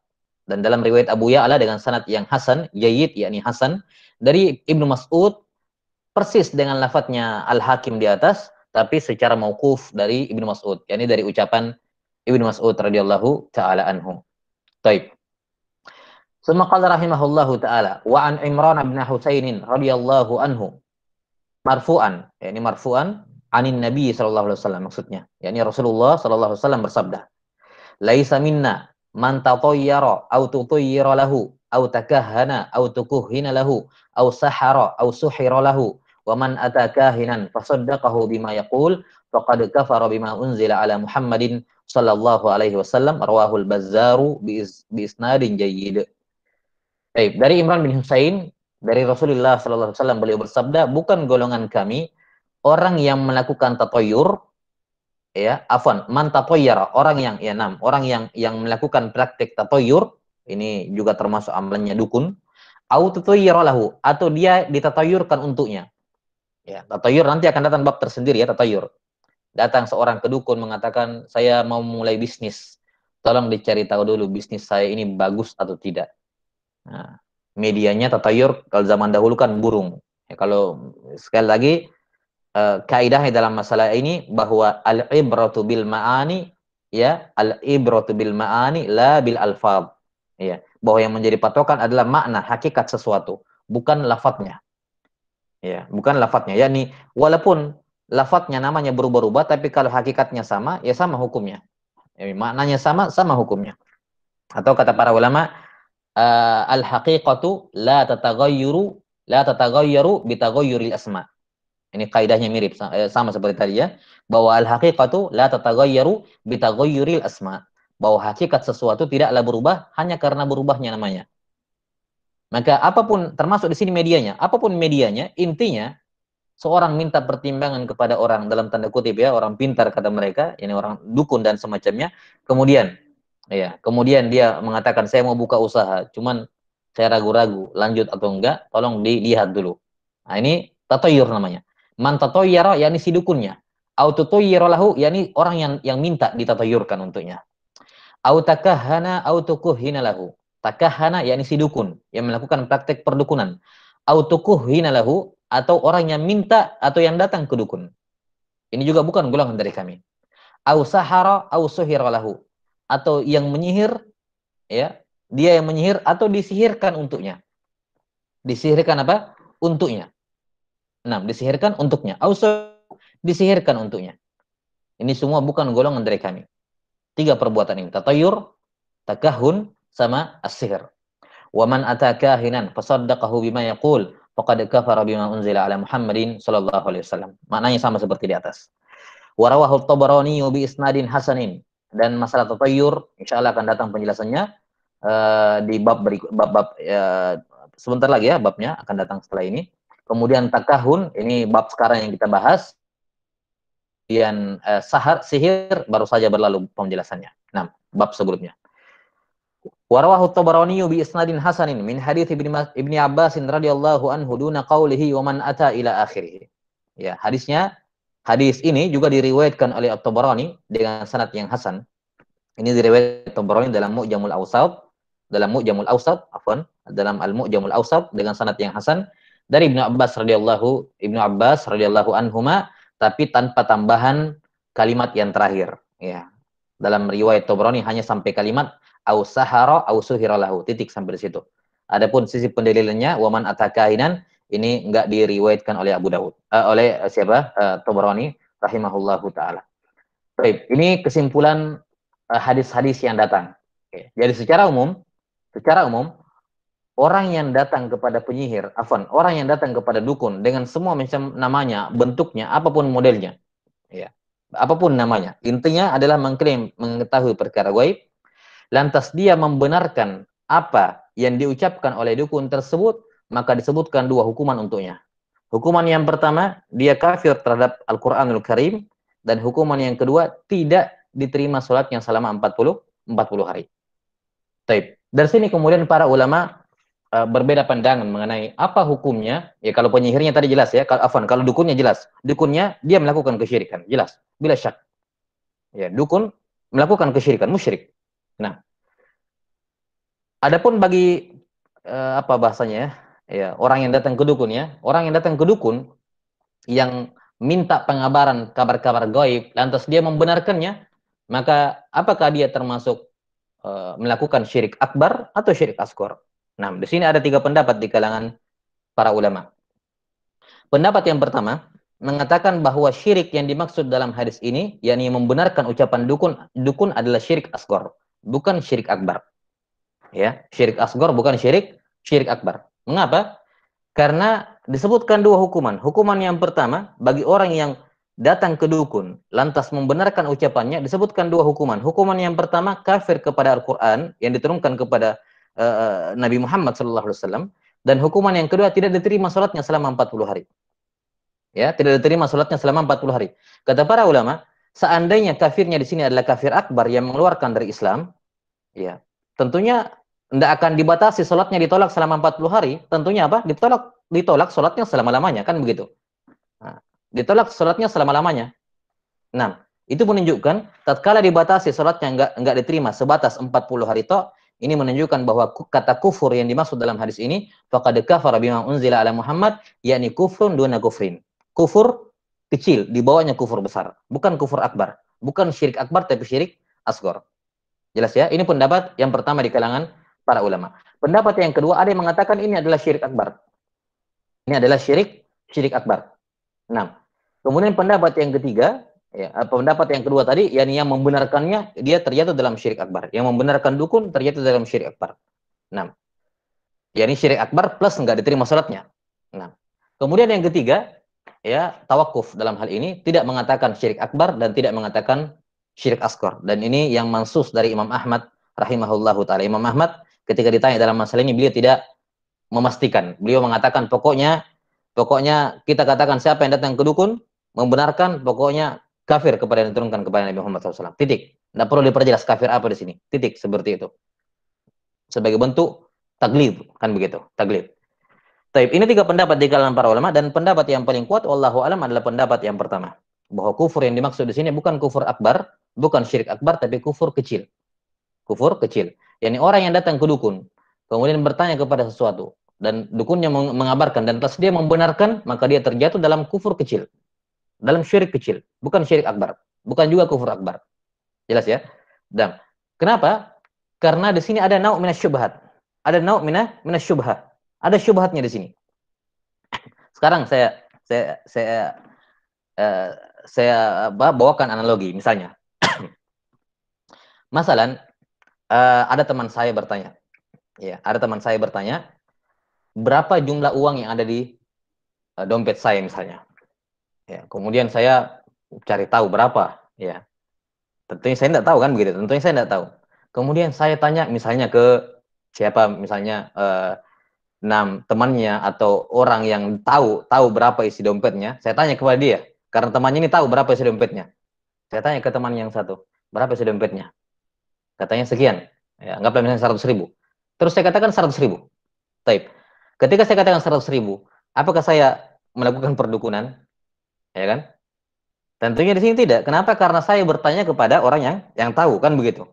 Dan dalam riwayat Abu Ya'la dengan sanad yang hasan, jayyid yakni hasan dari Ibnu Mas'ud persis dengan lafadznya Al-Hakim di atas tapi secara mauquf dari Ibnu Mas'ud yakni dari ucapan Ibnu Mas'ud radhiyallahu taala anhu. Baik. ثم قال رحمه الله تعالى وعن عمران بن حسين رضي الله Marfu'an مرفوعا يعني مرفوعا عن النبي صلى الله maksudnya yakni Rasulullah sallallahu alaihi wasallam bersabda laisa minna man tatayyara aw tutayyira lahu au takahana au tukuhina lahu au sahara au suhira lahu wa man atakahinan fasaddaqahu bima yaqul faqad kafara bima unzila ala Muhammadin sallallahu alaihi wasallam rawahul bazzaru bi isnadin jayyid. Baik, dari Imran bin Husain dari Rasulullah sallallahu alaihi wasallam beliau bersabda, bukan golongan kami orang yang melakukan tatoyur ya, afwan, man tatoyara, orang yang ya enam, orang yang yang melakukan praktik tatoyur ini juga termasuk amalannya dukun. Au atau dia ditatayurkan untuknya. Ya, tatayur nanti akan datang bab tersendiri ya tatayur. Datang seorang ke dukun mengatakan saya mau mulai bisnis. Tolong dicari tahu dulu bisnis saya ini bagus atau tidak. Nah, medianya tatayur kalau zaman dahulu kan burung. Ya, kalau sekali lagi uh, kaidahnya dalam masalah ini bahwa al-ibratu bil ma'ani ya al-ibratu bil ma'ani la bil alfaz ya bahwa yang menjadi patokan adalah makna hakikat sesuatu bukan lafadznya ya bukan lafadznya yakni walaupun lafadznya namanya berubah-ubah tapi kalau hakikatnya sama ya sama hukumnya ya, maknanya sama sama hukumnya atau kata para ulama uh, ah, al haqiqatu la tataghayyuru la tatagayyaru taghayyuril asma. Ini kaidahnya mirip eh, sama seperti tadi ya, bahwa al haqiqatu la tatagayyaru taghayyuril asma bahwa hakikat sesuatu tidaklah berubah hanya karena berubahnya namanya. Maka apapun termasuk di sini medianya, apapun medianya, intinya seorang minta pertimbangan kepada orang dalam tanda kutip ya, orang pintar kata mereka, ini orang dukun dan semacamnya. Kemudian ya, kemudian dia mengatakan saya mau buka usaha, cuman saya ragu-ragu lanjut atau enggak, tolong dilihat dulu. Nah, ini tatoyur namanya. Man tatoyara yakni si dukunnya. ya yakni orang yang yang minta ditatoyurkan untuknya au takahana au tukuhina lahu. takahana yakni si dukun yang melakukan praktek perdukunan. Au tukuhina lahu atau orang yang minta atau yang datang ke dukun. Ini juga bukan golongan dari kami. Au sahara au suhira lahu atau yang menyihir ya, dia yang menyihir atau disihirkan untuknya. Disihirkan apa? Untuknya. Nah, disihirkan untuknya. Au disihirkan untuknya. Ini semua bukan golongan dari kami. Tiga perbuatan ini, tatayur, takahun, sama asihir. Waman atakahinan fasaddaqahu bima yaqul faqad kafara bima unzila ala Muhammadin sallallahu alaihi wasallam. Maknanya sama seperti di atas. warawahul Tabarani bi isnadin hasanin dan masalah tatayur insyaallah akan datang penjelasannya uh, di bab berikut bab, bab uh, sebentar lagi ya babnya akan datang setelah ini. Kemudian takahun ini bab sekarang yang kita bahas kemudian eh, sahar sihir baru saja berlalu penjelasannya. Nah, bab sebelumnya. Warawahu Tabarani bi isnadin hasanin min hadits Ibnu Ibn Abbas radhiyallahu anhu duna qaulihi wa man ata ila akhirih. Ya, hadisnya hadis ini juga diriwayatkan oleh At-Tabarani dengan sanad yang hasan. Ini diriwayatkan At-Tabarani dalam Mu'jamul Awsat dalam Mu'jamul Awsat, afwan, dalam Al-Mu'jamul Awsat dengan sanad yang hasan dari Ibnu Abbas radhiyallahu Ibnu Abbas radhiyallahu anhuma tapi tanpa tambahan kalimat yang terakhir ya dalam riwayat Tobroni hanya sampai kalimat au sahara au suhiralahu titik sampai di situ adapun sisi pendalilannya waman atakahinan ini enggak diriwayatkan oleh Abu Dawud uh, oleh eh, siapa uh, Tobroni rahimahullahu taala baik ini kesimpulan hadis-hadis uh, yang datang okay. jadi secara umum secara umum orang yang datang kepada penyihir, afan, orang yang datang kepada dukun dengan semua macam namanya, bentuknya, apapun modelnya, ya, apapun namanya, intinya adalah mengklaim mengetahui perkara gaib, lantas dia membenarkan apa yang diucapkan oleh dukun tersebut, maka disebutkan dua hukuman untuknya. Hukuman yang pertama, dia kafir terhadap Al-Quranul Karim, dan hukuman yang kedua, tidak diterima sholatnya selama 40, 40 hari. Taib. Dari sini kemudian para ulama Eh, berbeda pandangan mengenai apa hukumnya. Ya kalau penyihirnya tadi jelas ya, kalau afan kalau dukunnya jelas. Dukunnya dia melakukan kesyirikan, jelas. Bila syak. Ya, dukun melakukan kesyirikan, musyrik. Nah, adapun bagi uh, apa bahasanya ya, ya, orang yang datang ke dukun ya, orang yang datang ke dukun yang minta pengabaran kabar-kabar gaib lantas dia membenarkannya, maka apakah dia termasuk eh, melakukan syirik akbar atau syirik askor Nah, di sini ada tiga pendapat di kalangan para ulama. Pendapat yang pertama mengatakan bahwa syirik yang dimaksud dalam hadis ini, yakni membenarkan ucapan dukun, dukun adalah syirik asgor, bukan syirik akbar. Ya, syirik asgor bukan syirik, syirik akbar. Mengapa? Karena disebutkan dua hukuman. Hukuman yang pertama bagi orang yang datang ke dukun lantas membenarkan ucapannya disebutkan dua hukuman. Hukuman yang pertama kafir kepada Al-Qur'an yang diturunkan kepada Eh, Nabi Muhammad saw dan hukuman yang kedua tidak diterima sholatnya selama 40 hari ya tidak diterima sholatnya selama 40 hari kata para ulama seandainya kafirnya di sini adalah kafir akbar yang mengeluarkan dari Islam ya tentunya tidak akan dibatasi sholatnya ditolak selama 40 hari tentunya apa ditolak ditolak sholatnya selama lamanya kan begitu nah, ditolak sholatnya selama lamanya nah itu menunjukkan tatkala dibatasi sholatnya nggak nggak diterima sebatas 40 hari toh ini menunjukkan bahwa kata kufur yang dimaksud dalam hadis ini faqad kafara bima unzila ala Muhammad yakni kufrun duna kufrin. Kufur kecil di bawahnya kufur besar, bukan kufur akbar, bukan syirik akbar tapi syirik asgor. Jelas ya? Ini pendapat yang pertama di kalangan para ulama. Pendapat yang kedua ada yang mengatakan ini adalah syirik akbar. Ini adalah syirik syirik akbar. 6. Kemudian pendapat yang ketiga ya, eh, pendapat yang kedua tadi yakni yang membenarkannya dia terjatuh dalam syirik akbar yang membenarkan dukun terjatuh dalam syirik akbar nah yakni syirik akbar plus nggak diterima sholatnya enam kemudian yang ketiga ya tawakuf dalam hal ini tidak mengatakan syirik akbar dan tidak mengatakan syirik askor dan ini yang mansus dari Imam Ahmad rahimahullahu taala Imam Ahmad ketika ditanya dalam masalah ini beliau tidak memastikan beliau mengatakan pokoknya pokoknya kita katakan siapa yang datang ke dukun membenarkan pokoknya kafir kepada yang diturunkan kepada Nabi Muhammad SAW. Titik. Tidak perlu diperjelas kafir apa di sini. Titik seperti itu. Sebagai bentuk taglib kan begitu, taglib. Taib ini tiga pendapat di kalangan para ulama dan pendapat yang paling kuat Allahu alam adalah pendapat yang pertama bahwa kufur yang dimaksud di sini bukan kufur akbar, bukan syirik akbar tapi kufur kecil. Kufur kecil. yakni orang yang datang ke dukun kemudian bertanya kepada sesuatu dan dukunnya mengabarkan dan pas dia membenarkan maka dia terjatuh dalam kufur kecil dalam syirik kecil, bukan syirik akbar, bukan juga kufur akbar. Jelas ya? Dan kenapa? Karena di sini ada nau minas syubhat. Ada nau mina minas syubhat. Ada syubhatnya di sini. Sekarang saya saya saya uh, saya bawakan analogi misalnya. Masalan uh, ada teman saya bertanya. Ya, ada teman saya bertanya, berapa jumlah uang yang ada di uh, dompet saya misalnya? Ya, kemudian saya cari tahu berapa, ya. Tentunya saya tidak tahu kan begitu. Tentunya saya tidak tahu. Kemudian saya tanya misalnya ke siapa misalnya eh, enam temannya atau orang yang tahu tahu berapa isi dompetnya. Saya tanya kepada dia karena temannya ini tahu berapa isi dompetnya. Saya tanya ke teman yang satu, berapa isi dompetnya? Katanya sekian. Ya, anggaplah misalnya seratus ribu. Terus saya katakan seratus ribu. Taip. Ketika saya katakan seratus ribu, apakah saya melakukan perdukunan? ya kan? Tentunya di sini tidak. Kenapa? Karena saya bertanya kepada orang yang yang tahu kan begitu.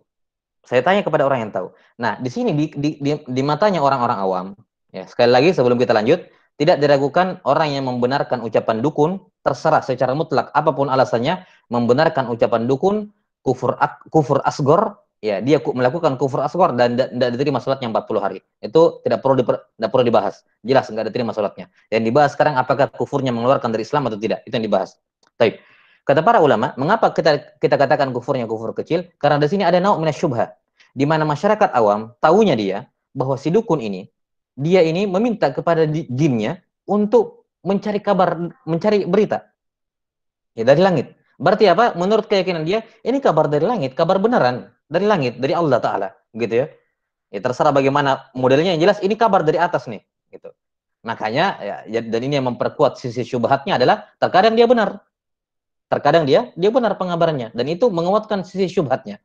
Saya tanya kepada orang yang tahu. Nah, di sini di, di, di, di matanya orang-orang awam, ya sekali lagi sebelum kita lanjut, tidak diragukan orang yang membenarkan ucapan dukun terserah secara mutlak apapun alasannya membenarkan ucapan dukun kufur ak, kufur asgor ya dia melakukan kufur aswar dan tidak diterima sholatnya 40 hari. Itu tidak perlu diper, tidak perlu dibahas. Jelas enggak diterima sholatnya. Yang dibahas sekarang apakah kufurnya mengeluarkan dari Islam atau tidak. Itu yang dibahas. Baik. Kata para ulama, mengapa kita kita katakan kufurnya kufur kecil? Karena di sini ada nauk syubha. Di mana masyarakat awam tahunya dia bahwa si dukun ini dia ini meminta kepada jinnya untuk mencari kabar, mencari berita. Ya dari langit. Berarti apa? Menurut keyakinan dia, ini kabar dari langit, kabar beneran dari langit, dari Allah Ta'ala, gitu ya. Ya terserah bagaimana modelnya yang jelas ini kabar dari atas nih, gitu. Makanya ya, ya, dan ini yang memperkuat sisi syubhatnya adalah terkadang dia benar. Terkadang dia dia benar pengabarannya dan itu menguatkan sisi syubhatnya.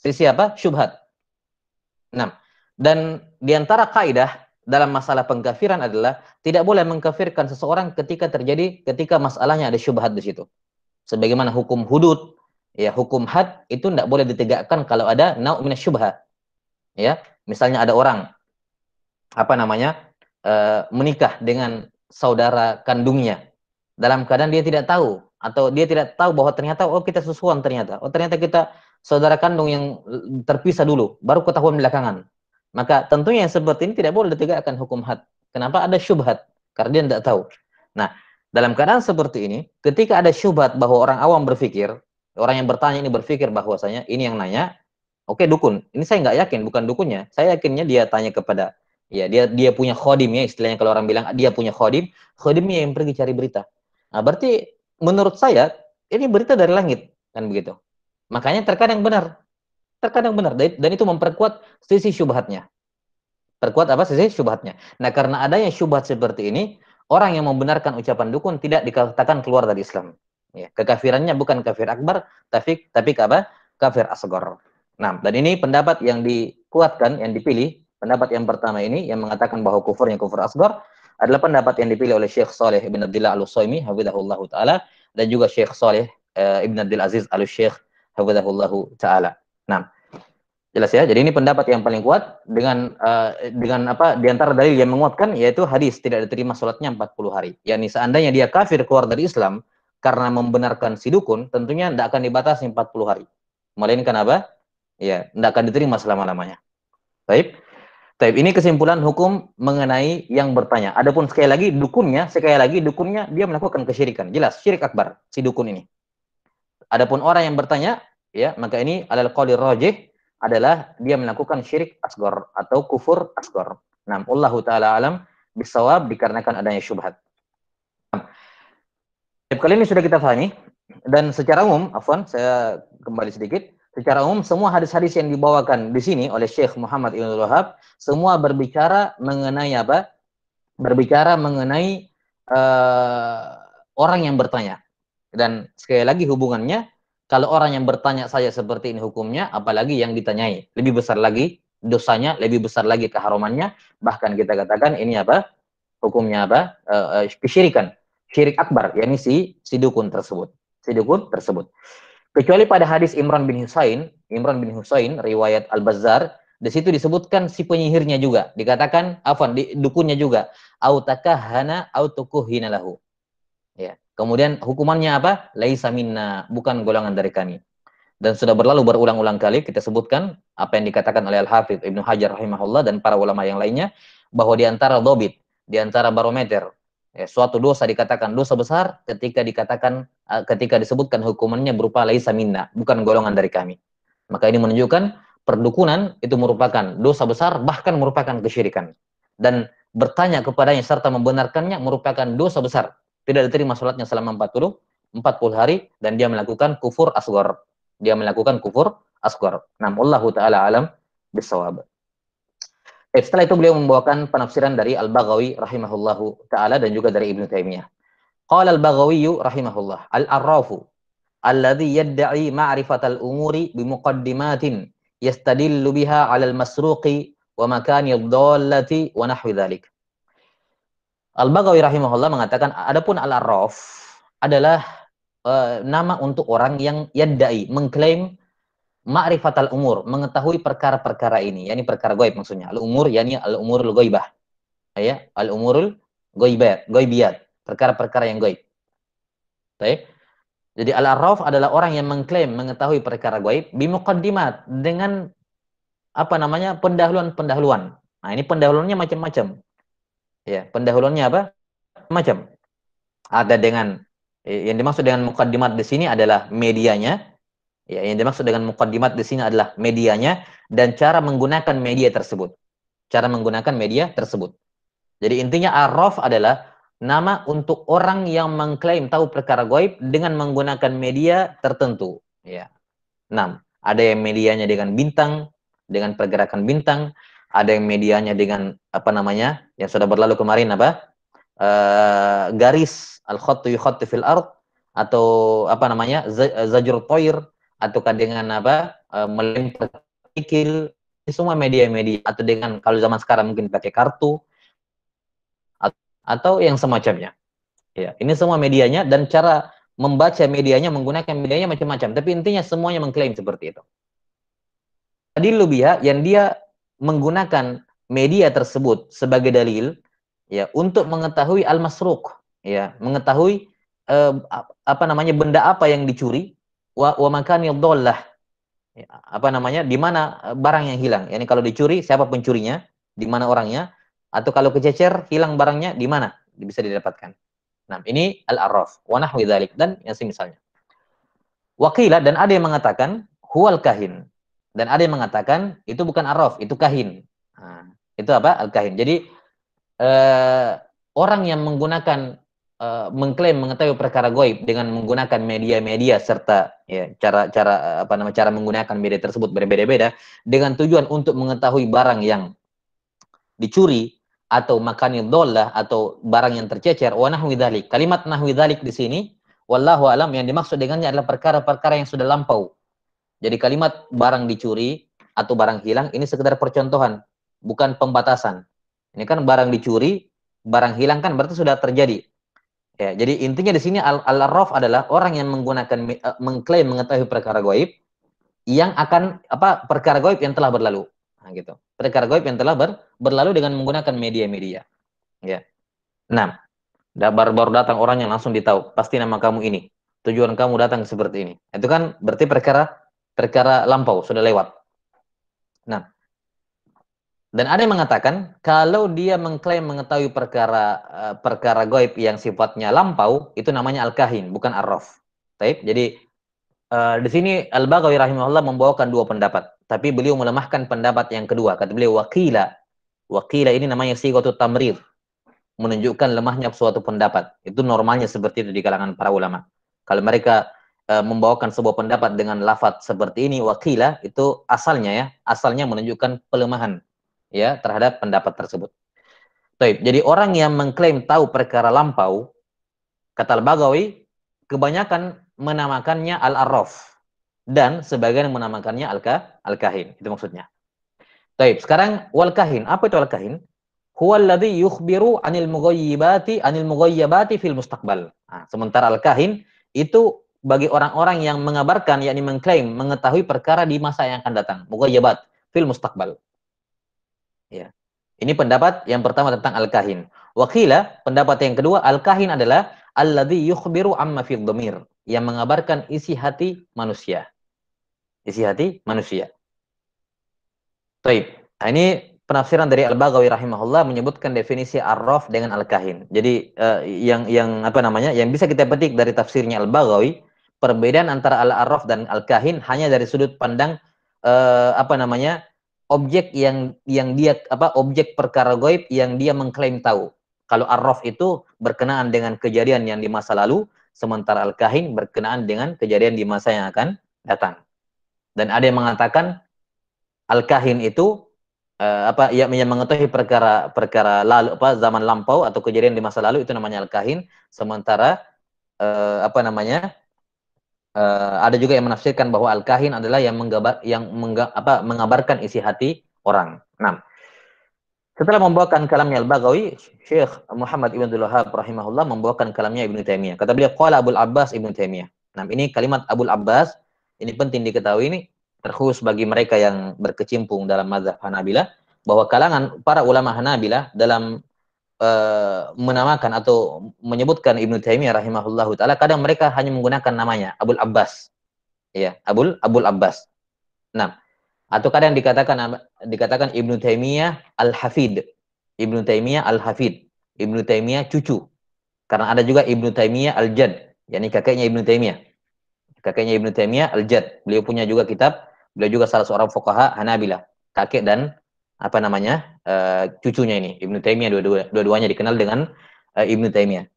Sisi apa? Syubhat. Nah, dan diantara kaidah dalam masalah pengkafiran adalah tidak boleh mengkafirkan seseorang ketika terjadi ketika masalahnya ada syubhat di situ. Sebagaimana hukum hudud ya hukum had itu tidak boleh ditegakkan kalau ada nau syubha ya misalnya ada orang apa namanya e, menikah dengan saudara kandungnya dalam keadaan dia tidak tahu atau dia tidak tahu bahwa ternyata oh kita susuan ternyata oh ternyata kita saudara kandung yang terpisah dulu baru ketahuan belakangan maka tentunya yang seperti ini tidak boleh ditegakkan hukum had kenapa ada syubhat karena dia tidak tahu nah dalam keadaan seperti ini ketika ada syubhat bahwa orang awam berpikir orang yang bertanya ini berpikir bahwasanya ini yang nanya, oke okay, dukun, ini saya nggak yakin bukan dukunnya, saya yakinnya dia tanya kepada ya dia dia punya khodim ya istilahnya kalau orang bilang dia punya khodim, khodimnya yang pergi cari berita. Nah, berarti menurut saya ini berita dari langit kan begitu. Makanya terkadang benar, terkadang benar dan itu memperkuat sisi syubhatnya. Perkuat apa sisi syubhatnya. Nah, karena adanya syubhat seperti ini, orang yang membenarkan ucapan dukun tidak dikatakan keluar dari Islam ya, kekafirannya bukan kafir akbar tapi tapi apa kafir asgor nah dan ini pendapat yang dikuatkan yang dipilih pendapat yang pertama ini yang mengatakan bahwa kufurnya kufur asgor adalah pendapat yang dipilih oleh Syekh Saleh bin Abdullah Al-Utsaimin hafizahullah taala dan juga Syekh Saleh eh, Ibn Abdul Aziz Al-Syekh hafizahullah taala nah jelas ya jadi ini pendapat yang paling kuat dengan uh, dengan apa diantara dalil yang menguatkan yaitu hadis tidak diterima sholatnya 40 hari yakni seandainya dia kafir keluar dari Islam karena membenarkan si dukun, tentunya tidak akan dibatasi 40 hari. Melainkan apa? Ya, tidak akan diterima selama-lamanya. Baik. baik. ini kesimpulan hukum mengenai yang bertanya. Adapun sekali lagi dukunnya, sekali lagi dukunnya dia melakukan kesyirikan. Jelas syirik akbar si dukun ini. Adapun orang yang bertanya, ya, maka ini alal qalir rajih adalah dia melakukan syirik asgor atau kufur asgor. Nah, Allah taala alam bisawab dikarenakan adanya syubhat. Step kali ini sudah kita pahami dan secara umum, Afwan, saya kembali sedikit. Secara umum semua hadis-hadis yang dibawakan di sini oleh Syekh Muhammad Ibn Wahab semua berbicara mengenai apa? Berbicara mengenai uh, orang yang bertanya. Dan sekali lagi hubungannya kalau orang yang bertanya saya seperti ini hukumnya, apalagi yang ditanyai, lebih besar lagi dosanya, lebih besar lagi keharumannya, bahkan kita katakan ini apa? Hukumnya apa? Uh, uh, kesyirikan syirik akbar, yakni si si dukun tersebut. Si dukun tersebut. Kecuali pada hadis Imran bin Husain, Imran bin Husain riwayat Al-Bazzar, di situ disebutkan si penyihirnya juga, dikatakan afan di, dukunnya juga, autakahana autukuhina lahu. Ya. Kemudian hukumannya apa? Laisa minna, bukan golongan dari kami. Dan sudah berlalu berulang-ulang kali kita sebutkan apa yang dikatakan oleh Al-Hafidh Ibnu Hajar rahimahullah dan para ulama yang lainnya bahwa di antara dobit, di antara barometer ya, suatu dosa dikatakan dosa besar ketika dikatakan eh, ketika disebutkan hukumannya berupa laisa minna, bukan golongan dari kami. Maka ini menunjukkan perdukunan itu merupakan dosa besar bahkan merupakan kesyirikan dan bertanya kepadanya serta membenarkannya merupakan dosa besar. Tidak diterima sholatnya selama 40 40 hari dan dia melakukan kufur asgor. Dia melakukan kufur asgor. Namun Allah taala alam bisawab. Eh, setelah itu beliau membawakan penafsiran dari Al-Baghawi rahimahullahu taala dan juga dari Ibnu Taimiyah. Qala Al-Baghawi rahimahullah, al-arrafu alladhi yadda'i ma'rifatal umuri bimuqaddimatin yastadillu biha 'ala al-masruqi wa makani ad-dallati wa nahwi dhalik. Al-Baghawi rahimahullah mengatakan adapun al-arraf adalah uh, nama untuk orang yang yadda'i, mengklaim Ma'rifat al umur, mengetahui perkara-perkara ini, yakni perkara goib maksudnya. Al-umur yakni al-umurul goibah. Ya, al-umurul goibah, goibiyat, perkara-perkara yang goib. Baik. Jadi al-arraf adalah orang yang mengklaim mengetahui perkara goib bimuqaddimat dengan apa namanya? pendahuluan-pendahuluan. Nah, ini pendahuluannya macam-macam. Ya, pendahuluannya apa? Macam. Ada dengan yang dimaksud dengan mukaddimat di sini adalah medianya, Ya, yang dimaksud dengan mukadimat di sini adalah medianya dan cara menggunakan media tersebut. Cara menggunakan media tersebut. Jadi intinya arraf adalah nama untuk orang yang mengklaim tahu perkara goib dengan menggunakan media tertentu. Ya. 6. Ada yang medianya dengan bintang, dengan pergerakan bintang, ada yang medianya dengan apa namanya? yang sudah berlalu kemarin apa? E, garis al-khattu yukhattu fil ard atau apa namanya? zajur toir atau dengan apa eh, melempar pikir semua media-media atau dengan kalau zaman sekarang mungkin pakai kartu atau yang semacamnya. Ya, ini semua medianya dan cara membaca medianya menggunakan medianya macam-macam. Tapi intinya semuanya mengklaim seperti itu. Tadi Lubia yang dia menggunakan media tersebut sebagai dalil ya untuk mengetahui al-masruq, ya, mengetahui eh, apa namanya benda apa yang dicuri wa wa makani ya, Apa namanya? Di mana eh, barang yang hilang? Yani kalau dicuri siapa pencurinya? Di mana orangnya? Atau kalau kececer hilang barangnya di mana? Bisa didapatkan. Nah, ini al-arraf wa nahwi dan yang misalnya. Wakila dan ada yang mengatakan huwal kahin dan ada yang mengatakan itu bukan araf itu kahin. Nah, itu apa? Al-kahin. Jadi eh, orang yang menggunakan Eh, mengklaim mengetahui perkara goib dengan menggunakan media-media serta ya cara-cara eh, apa nama cara menggunakan media tersebut berbeda-beda dengan tujuan untuk mengetahui barang yang dicuri atau makani dolah atau barang yang tercecer wa nahwi dhalik. Kalimat nahwi dhalik di sini wallahu alam yang dimaksud dengannya adalah perkara-perkara yang sudah lampau. Jadi kalimat barang dicuri atau barang hilang ini sekedar percontohan, bukan pembatasan. Ini kan barang dicuri, barang hilang kan berarti sudah terjadi Ya, jadi intinya di sini al-arraf adalah orang yang menggunakan eh, mengklaim mengetahui perkara gaib yang akan apa perkara gaib yang telah berlalu. Nah, gitu. Perkara gaib yang telah ber, berlalu dengan menggunakan media-media. Ya. Nah, baru, baru datang orang yang langsung ditahu, pasti nama kamu ini. Tujuan kamu datang seperti ini. Itu kan berarti perkara perkara lampau sudah lewat. Nah, dan ada yang mengatakan kalau dia mengklaim mengetahui perkara eh, perkara goib yang sifatnya lampau itu namanya al-kahin bukan arrof. Taib. Jadi uh, di sini Al-Baghawi rahimahullah membawakan dua pendapat, tapi beliau melemahkan pendapat yang kedua. Kata beliau wakila. Wakila ini namanya sigatu tamrir. Menunjukkan lemahnya suatu pendapat. Itu normalnya seperti itu di kalangan para ulama. Kalau mereka eh, membawakan sebuah pendapat dengan lafat seperti ini wakila itu asalnya ya, asalnya menunjukkan pelemahan ya terhadap pendapat tersebut. Taib. Jadi orang yang mengklaim tahu perkara lampau, kata Al-Bagawi, kebanyakan menamakannya Al-Arraf dan sebagian menamakannya Al-Kahin. Itu maksudnya. Taib. Sekarang wal-kahin, apa itu al-kahin? Huwa alladhi yukhbiru 'anil mughayyibati 'anil mughayyabati fil mustaqbal. Nah, sementara al-kahin itu bagi orang-orang yang mengabarkan yakni mengklaim mengetahui perkara di masa yang akan datang, mughayyabat fil mustaqbal. Ya. Ini pendapat yang pertama tentang al-kahin. Wakila, pendapat yang kedua, al-kahin adalah alladhi yukhbiru amma fil domir. Yang mengabarkan isi hati manusia. Isi hati manusia. Baik. Nah, ini penafsiran dari Al-Baghawi rahimahullah menyebutkan definisi arraf dengan al-kahin. Jadi eh, yang yang apa namanya? yang bisa kita petik dari tafsirnya Al-Baghawi, perbedaan antara al-arraf dan al-kahin hanya dari sudut pandang eh, apa namanya? objek yang yang dia apa objek perkara goib yang dia mengklaim tahu. Kalau arrof itu berkenaan dengan kejadian yang di masa lalu, sementara al-kahin berkenaan dengan kejadian di masa yang akan datang. Dan ada yang mengatakan al-kahin itu eh, apa yang, yang mengetahui perkara perkara lalu apa zaman lampau atau kejadian di masa lalu itu namanya al-kahin, sementara eh, apa namanya uh, ada juga yang menafsirkan bahwa al-kahin adalah yang menggabar yang mengga, apa mengabarkan isi hati orang. Nah, setelah membawakan kalamnya Al-Baghawi, Syekh Muhammad Ibn Abdul rahimahullah membawakan kalamnya Ibn Taimiyah. Kata beliau qala Abul Abbas Ibn Taimiyah. Nah, ini kalimat Abul Abbas ini penting diketahui ini terkhusus bagi mereka yang berkecimpung dalam mazhab Hanabila, bahwa kalangan para ulama Hanabila dalam Eh, menamakan atau menyebutkan Ibnu Taimiyah rahimahullah taala kadang mereka hanya menggunakan namanya Abul Abbas. Ya, Abul Abul Abbas. Nah, atau kadang dikatakan dikatakan Ibnu Taimiyah Al-Hafid. Ibnu Taimiyah Al-Hafid. Ibnu Taimiyah cucu. Karena ada juga Ibnu Taimiyah Al-Jad, yakni kakeknya Ibnu Taimiyah. Kakeknya Ibnu Taimiyah Al-Jad. Beliau punya juga kitab, beliau juga salah seorang fuqaha Hanabilah, kakek dan apa namanya uh, cucunya ini Ibnu Taimiyah dua-duanya dua dikenal dengan uh, Ibnu Taimiyah.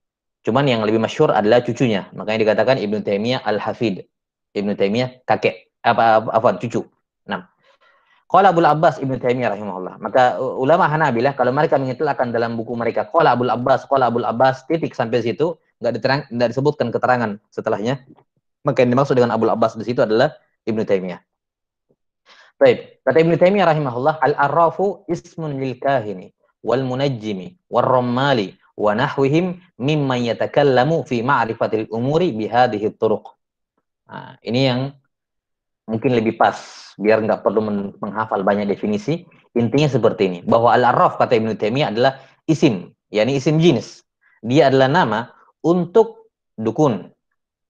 Cuman yang lebih masyur adalah cucunya. Makanya dikatakan Ibnu Taimiyah Al-Hafid. Ibnu Taimiyah kakek apa apa, cucu. Nah. Qala Abu Abbas Ibnu Taimiyah rahimahullah. Maka ulama Hanabilah kalau mereka akan dalam buku mereka Qala Abu Abbas, Qala Abu Abbas titik sampai situ nggak diterang nggak disebutkan keterangan setelahnya. makanya yang dimaksud dengan Abu Abbas di situ adalah Ibnu Taimiyah. Baik, Kata Ibn Taimiyah rahimahullah, al-arrafu ismun lil kahini wal munajjimi wal rammali wa nahwihim mimma yatakallamu fi ma'rifatil umuri bihadihi turuq. Nah, ini yang mungkin lebih pas biar nggak perlu menghafal banyak definisi. Intinya seperti ini, bahwa al-arraf kata Ibn Taimiyah adalah isim, yakni isim jenis. Dia adalah nama untuk dukun.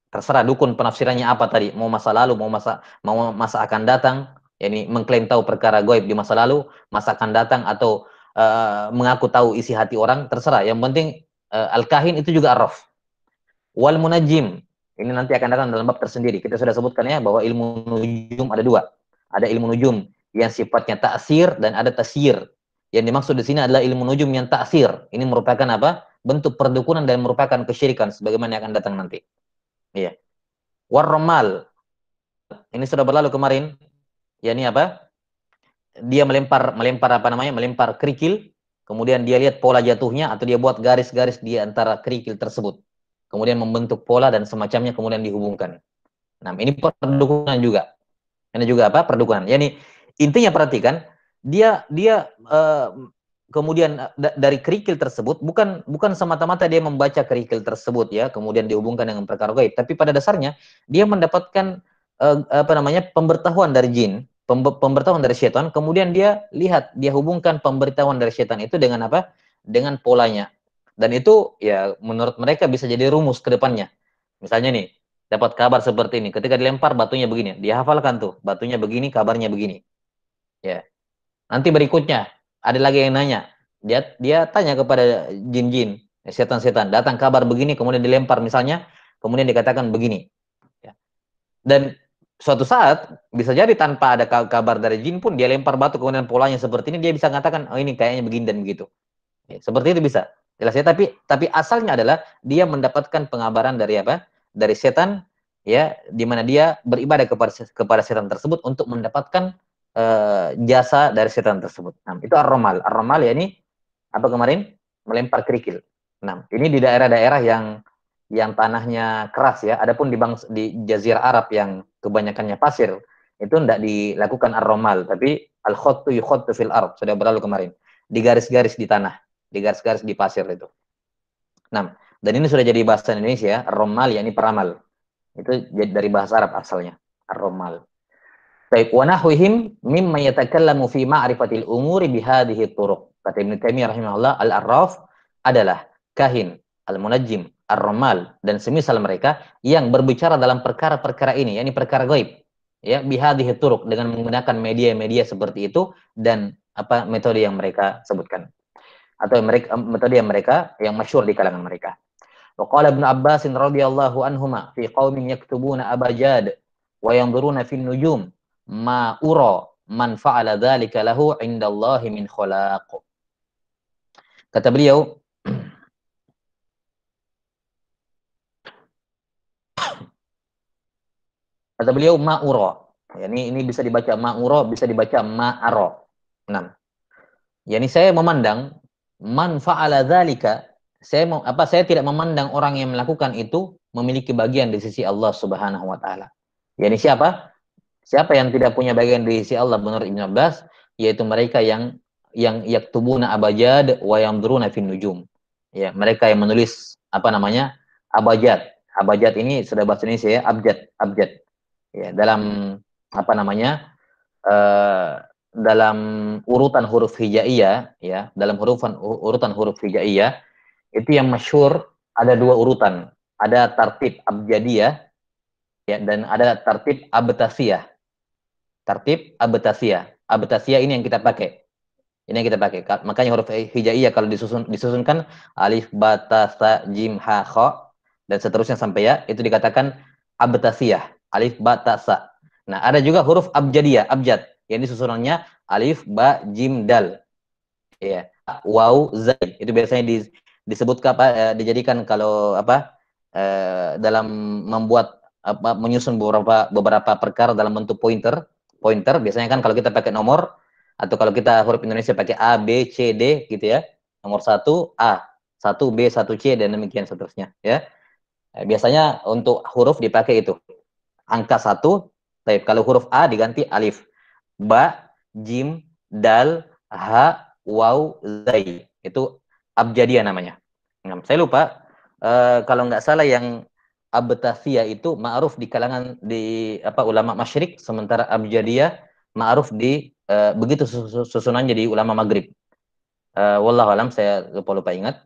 Terserah dukun penafsirannya apa tadi, mau masa lalu, mau masa mau masa akan datang, yakni mengklaim tahu perkara goib di masa lalu, masa akan datang atau uh, mengaku tahu isi hati orang terserah. Yang penting uh, al-kahin itu juga arraf. Wal munajim ini nanti akan datang dalam bab tersendiri. Kita sudah sebutkan ya bahwa ilmu nujum ada dua. Ada ilmu nujum yang sifatnya taksir dan ada tasir. Yang dimaksud di sini adalah ilmu nujum yang taksir. Ini merupakan apa? Bentuk perdukunan dan merupakan kesyirikan sebagaimana yang akan datang nanti. Iya. Warromal. Ini sudah berlalu kemarin yakni apa? Dia melempar melempar apa namanya? melempar kerikil, kemudian dia lihat pola jatuhnya atau dia buat garis-garis di antara kerikil tersebut. Kemudian membentuk pola dan semacamnya kemudian dihubungkan. Nah, ini perdukunan juga. Ini juga apa? perdukunan. Yakni intinya perhatikan dia dia uh, kemudian dari kerikil tersebut bukan bukan semata-mata dia membaca kerikil tersebut ya kemudian dihubungkan dengan perkara gaib tapi pada dasarnya dia mendapatkan uh, apa namanya pemberitahuan dari jin, pemberitahuan dari setan, kemudian dia lihat dia hubungkan pemberitahuan dari setan itu dengan apa? Dengan polanya. Dan itu ya menurut mereka bisa jadi rumus ke depannya. Misalnya nih, dapat kabar seperti ini, ketika dilempar batunya begini, dia hafalkan tuh, batunya begini, kabarnya begini. Ya. Nanti berikutnya ada lagi yang nanya. Dia dia tanya kepada jin-jin, setan-setan, datang kabar begini kemudian dilempar misalnya, kemudian dikatakan begini. Ya. Dan suatu saat bisa jadi tanpa ada kabar dari jin pun dia lempar batu kemudian polanya seperti ini dia bisa mengatakan oh ini kayaknya begini dan begitu ya, seperti itu bisa jelasnya tapi tapi asalnya adalah dia mendapatkan pengabaran dari apa dari setan ya di mana dia beribadah kepada kepada setan tersebut untuk mendapatkan uh, jasa dari setan tersebut nah, itu aromal aromal ya ini apa kemarin melempar kerikil nah ini di daerah-daerah yang yang tanahnya keras ya. Adapun di bangsa, di Jazirah Arab yang kebanyakannya pasir itu tidak dilakukan ar-romal, tapi al-khottu yukhottu fil arab sudah berlalu kemarin. Di garis-garis di tanah, di garis-garis di pasir itu. Nah, dan ini sudah jadi bahasa Indonesia, ar-romal ini peramal. Itu dari bahasa Arab asalnya, ar-romal. Baik, wa nahwihim mimma yatakallamu fi ma'rifatil umuri bihadihi turuq. Kata Ibn Taimiyah rahimahullah, al-arraf adalah kahin, al-munajjim, ar romal dan semisal mereka yang berbicara dalam perkara-perkara ini yakni perkara gaib ya bihadhihi turuk dengan menggunakan media-media seperti itu dan apa metode yang mereka sebutkan atau mereka metode yang mereka yang masyur di kalangan mereka. Wa qala Ibnu Abbas radhiyallahu anhuma fi qaumin yaktubuna abajad wa yanzuruna fi nujum ma ura man fa'ala dalikalahu lahu indallahi min khalaq. Kata beliau Kata beliau ma'uro. Ya, ini, ini bisa dibaca ma'uro, bisa dibaca ma'aro. 6. Ya, ini saya memandang man fa'ala dzalika saya mau apa saya tidak memandang orang yang melakukan itu memiliki bagian di sisi Allah Subhanahu wa taala. Ya, ini siapa? Siapa yang tidak punya bagian di sisi Allah menurut Ibn Abbas yaitu mereka yang yang yaktubuna abajad wa yamduruna fin nujum. Ya, mereka yang menulis apa namanya? abajad. Abajad ini sudah bahasa Indonesia ya, abjad, abjad ya dalam apa namanya uh, dalam urutan huruf hijaiyah ya dalam hurufan urutan huruf hijaiyah itu yang masyur ada dua urutan ada tartib abjadiyah ya dan ada tartib abtasiyah tartib abtasiyah abtasiyah ini yang kita pakai ini yang kita pakai makanya huruf hijaiyah kalau disusun disusunkan alif bata sa jim ha kho dan seterusnya sampai ya itu dikatakan abtasiyah alif ba ta sa. Nah, ada juga huruf abjadiyah, abjad. Yang disusunannya alif ba jim dal. Ya, wau zai. Itu biasanya di, disebut apa eh, dijadikan kalau apa eh, dalam membuat apa menyusun beberapa beberapa perkara dalam bentuk pointer. Pointer biasanya kan kalau kita pakai nomor atau kalau kita huruf Indonesia pakai A, B, C, D gitu ya. Nomor satu A, satu B, satu C dan demikian seterusnya ya. Eh, biasanya untuk huruf dipakai itu angka satu, kalau huruf A diganti alif. Ba, jim, dal, ha, waw, zai. Itu Abjadia namanya. saya lupa, uh, kalau nggak salah yang abtasiyah itu ma'ruf di kalangan di apa ulama masyrik, sementara Abjadia ma'ruf di uh, begitu susunan jadi ulama maghrib. Uh, eh, wallahualam saya lupa lupa ingat.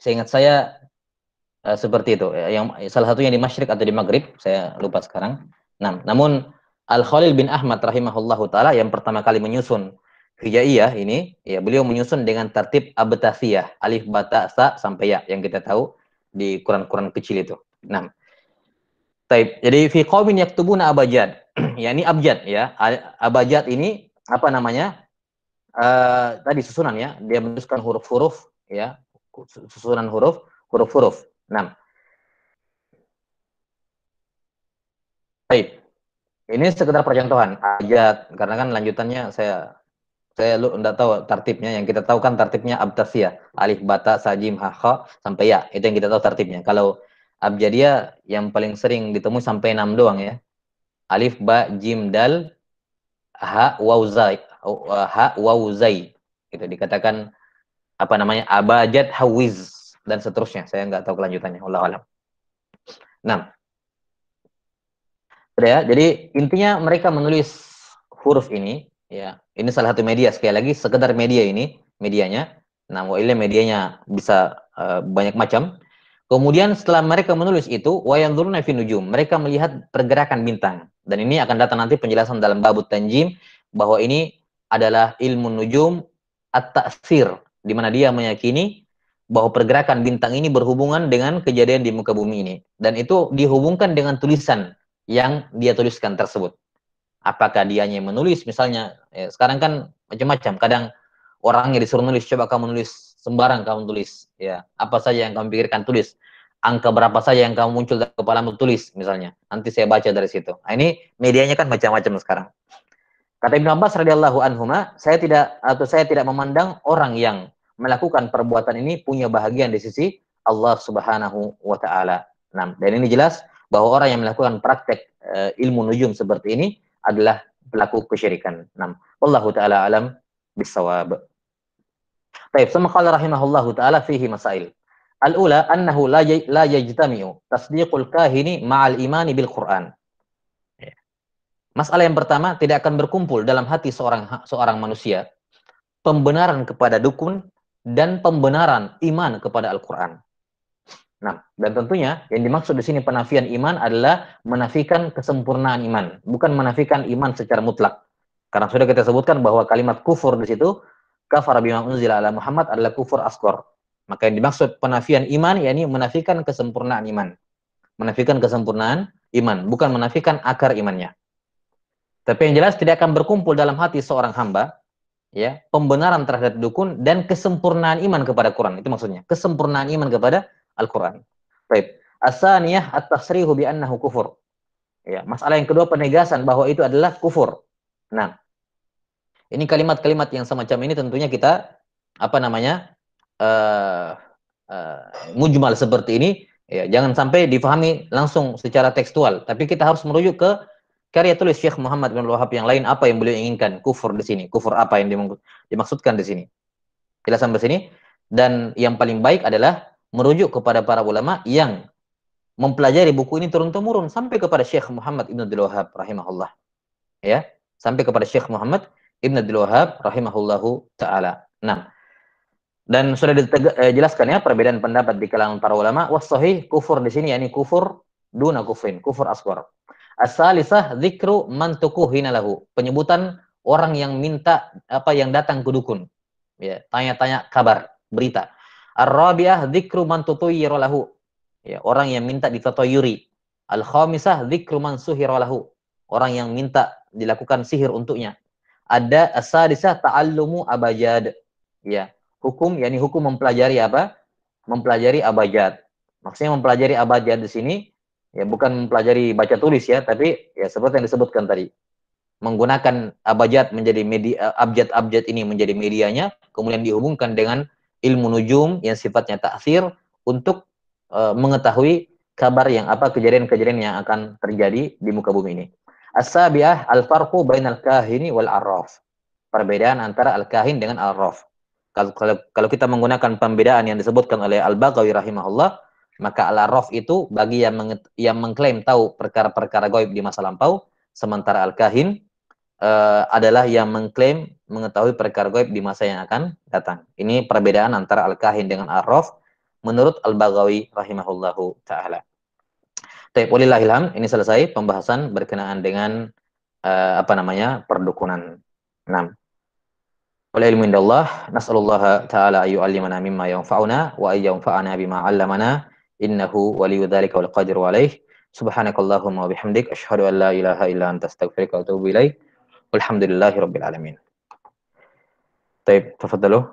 Saya ingat saya Eh, seperti itu eh, yang salah satunya di Masyrik atau di Maghrib saya lupa sekarang nah namun Al Khalil bin Ahmad rahimahullahu taala yang pertama kali menyusun Hijaiyah ini ya beliau menyusun dengan tertib abtasiyah alif bata sa sampai ya yang kita tahu di Quran-Quran kecil itu. Nah, Taib. Jadi fi qaumin yaktubuna abajad. ya ini abjad ya. Abajad ini apa namanya? Uh, tadi susunan ya. Dia menuliskan huruf-huruf ya. Susunan huruf, huruf-huruf. 6. Baik. Ini sekedar percontohan ayat karena kan lanjutannya saya saya lu enggak tahu tertibnya yang kita tahu kan tertibnya abtasiyah alif bata sajim ha sampai ya itu yang kita tahu tertibnya. Kalau abjadia yang paling sering ditemui sampai enam doang ya. Alif ba jim dal ha waw zai ha waw zai. Itu dikatakan apa namanya abajat hawiz dan seterusnya. Saya nggak tahu kelanjutannya. Allah alam. Nah, ya. Jadi intinya mereka menulis huruf ini, ya. Ini salah satu media. Sekali lagi, sekedar media ini, medianya. Nah, wa'ilnya medianya bisa uh, banyak macam. Kemudian setelah mereka menulis itu, wayanzuruna fi nujum, mereka melihat pergerakan bintang. Dan ini akan datang nanti penjelasan dalam babut tanjim bahwa ini adalah ilmu nujum at-ta'sir di mana dia meyakini bahwa pergerakan bintang ini berhubungan dengan kejadian di muka bumi ini dan itu dihubungkan dengan tulisan yang dia tuliskan tersebut. Apakah dia yang menulis misalnya ya, sekarang kan macam-macam kadang orang yang disuruh nulis coba kamu nulis sembarang kamu tulis ya apa saja yang kamu pikirkan tulis angka berapa saja yang kamu muncul dalam kepalamu tulis misalnya nanti saya baca dari situ nah, ini medianya kan macam-macam sekarang kata Ibnu Abbas radhiyallahu anhu saya tidak atau saya tidak memandang orang yang melakukan perbuatan ini punya bahagian di sisi Allah Subhanahu wa taala. Nah, dan ini jelas bahwa orang yang melakukan praktek e, ilmu nujum seperti ini adalah pelaku kesyirikan. Nah, wallahu taala alam bisawab. Baik, sama qala rahimahullahu taala fihi masail. Al-ula annahu la la yajtami'u tasdiqul kahini ma'al imani bil Qur'an. Ya. Masalah yang pertama tidak akan berkumpul dalam hati seorang seorang manusia pembenaran kepada dukun dan pembenaran iman kepada Al-Quran. Nah, dan tentunya yang dimaksud di sini penafian iman adalah menafikan kesempurnaan iman, bukan menafikan iman secara mutlak. Karena sudah kita sebutkan bahwa kalimat kufur di situ kafar bima unzila ala Muhammad adalah kufur askor. Maka yang dimaksud penafian iman yakni menafikan kesempurnaan iman. Menafikan kesempurnaan iman, bukan menafikan akar imannya. Tapi yang jelas tidak akan berkumpul dalam hati seorang hamba ya pembenaran terhadap dukun dan kesempurnaan iman kepada Quran itu maksudnya kesempurnaan iman kepada Al-Quran. Baik. Asaniyah at-tasrihu bi annahu kufur. Ya, masalah yang kedua penegasan bahwa itu adalah kufur. Nah, ini kalimat-kalimat yang semacam ini tentunya kita apa namanya uh, uh, mujmal seperti ini ya jangan sampai difahami langsung secara tekstual tapi kita harus merujuk ke Karya tulis Syekh Muhammad bin Wahab yang lain apa yang beliau inginkan? Kufur di sini. Kufur apa yang dimaksudkan di sini? Jelas sampai sini. Dan yang paling baik adalah merujuk kepada para ulama yang mempelajari buku ini turun-temurun sampai kepada Syekh Muhammad bin Abdul Wahab rahimahullah. Ya, sampai kepada Syekh Muhammad bin Abdul Wahab rahimahullahu taala. Nah, dan sudah dijelaskan eh, ya perbedaan pendapat di kalangan para ulama was sahih kufur di sini yakni kufur duna kufrin, kufur asghar. As-salisah dzikru man lahu. Penyebutan orang yang minta apa yang datang ke dukun. Ya, tanya-tanya kabar, berita. Ar-rabi'ah dzikru man lahu. Ya, orang yang minta ditatoyuri Al-khamisah zikru man lahu. Orang yang minta dilakukan sihir untuknya. Ada as-sadisah ta'allumu abajad. Ya, hukum yakni hukum mempelajari apa? Mempelajari abajad. Maksudnya mempelajari abajad di sini ya bukan pelajari baca tulis ya, tapi ya seperti yang disebutkan tadi, menggunakan abjad menjadi media abjad-abjad ini menjadi medianya, kemudian dihubungkan dengan ilmu nujum yang sifatnya taksir untuk e, mengetahui kabar yang apa kejadian-kejadian yang akan terjadi di muka bumi ini. as al-farqu bainal kahini wal arraf. Perbedaan antara al-kahin dengan al-arraf. Kalau, kalau, kalau kita menggunakan pembedaan yang disebutkan oleh Al-Baghawi rahimahullah, maka al itu bagi yang, yang mengklaim tahu perkara-perkara goib di masa lampau, sementara al-kahin uh, adalah yang mengklaim mengetahui perkara goib di masa yang akan datang. Ini perbedaan antara al-kahin dengan al araf menurut al-Baghawi rahimahullahu taala. Baik, walillahilham, ini selesai pembahasan berkenaan dengan uh, apa namanya? perdukunan. 6. Oleh ilmu Allah, nas'alullah ta'ala ayu alimana mimma yanfa'una wa ayyunfa'ana bima 'allamana إنه ولي ذلك والقادر عليه سبحانك اللهم وبحمدك أشهد أن لا إله إلا أنت أستغفرك وأتوب إليك والحمد لله رب العالمين طيب تفضلوا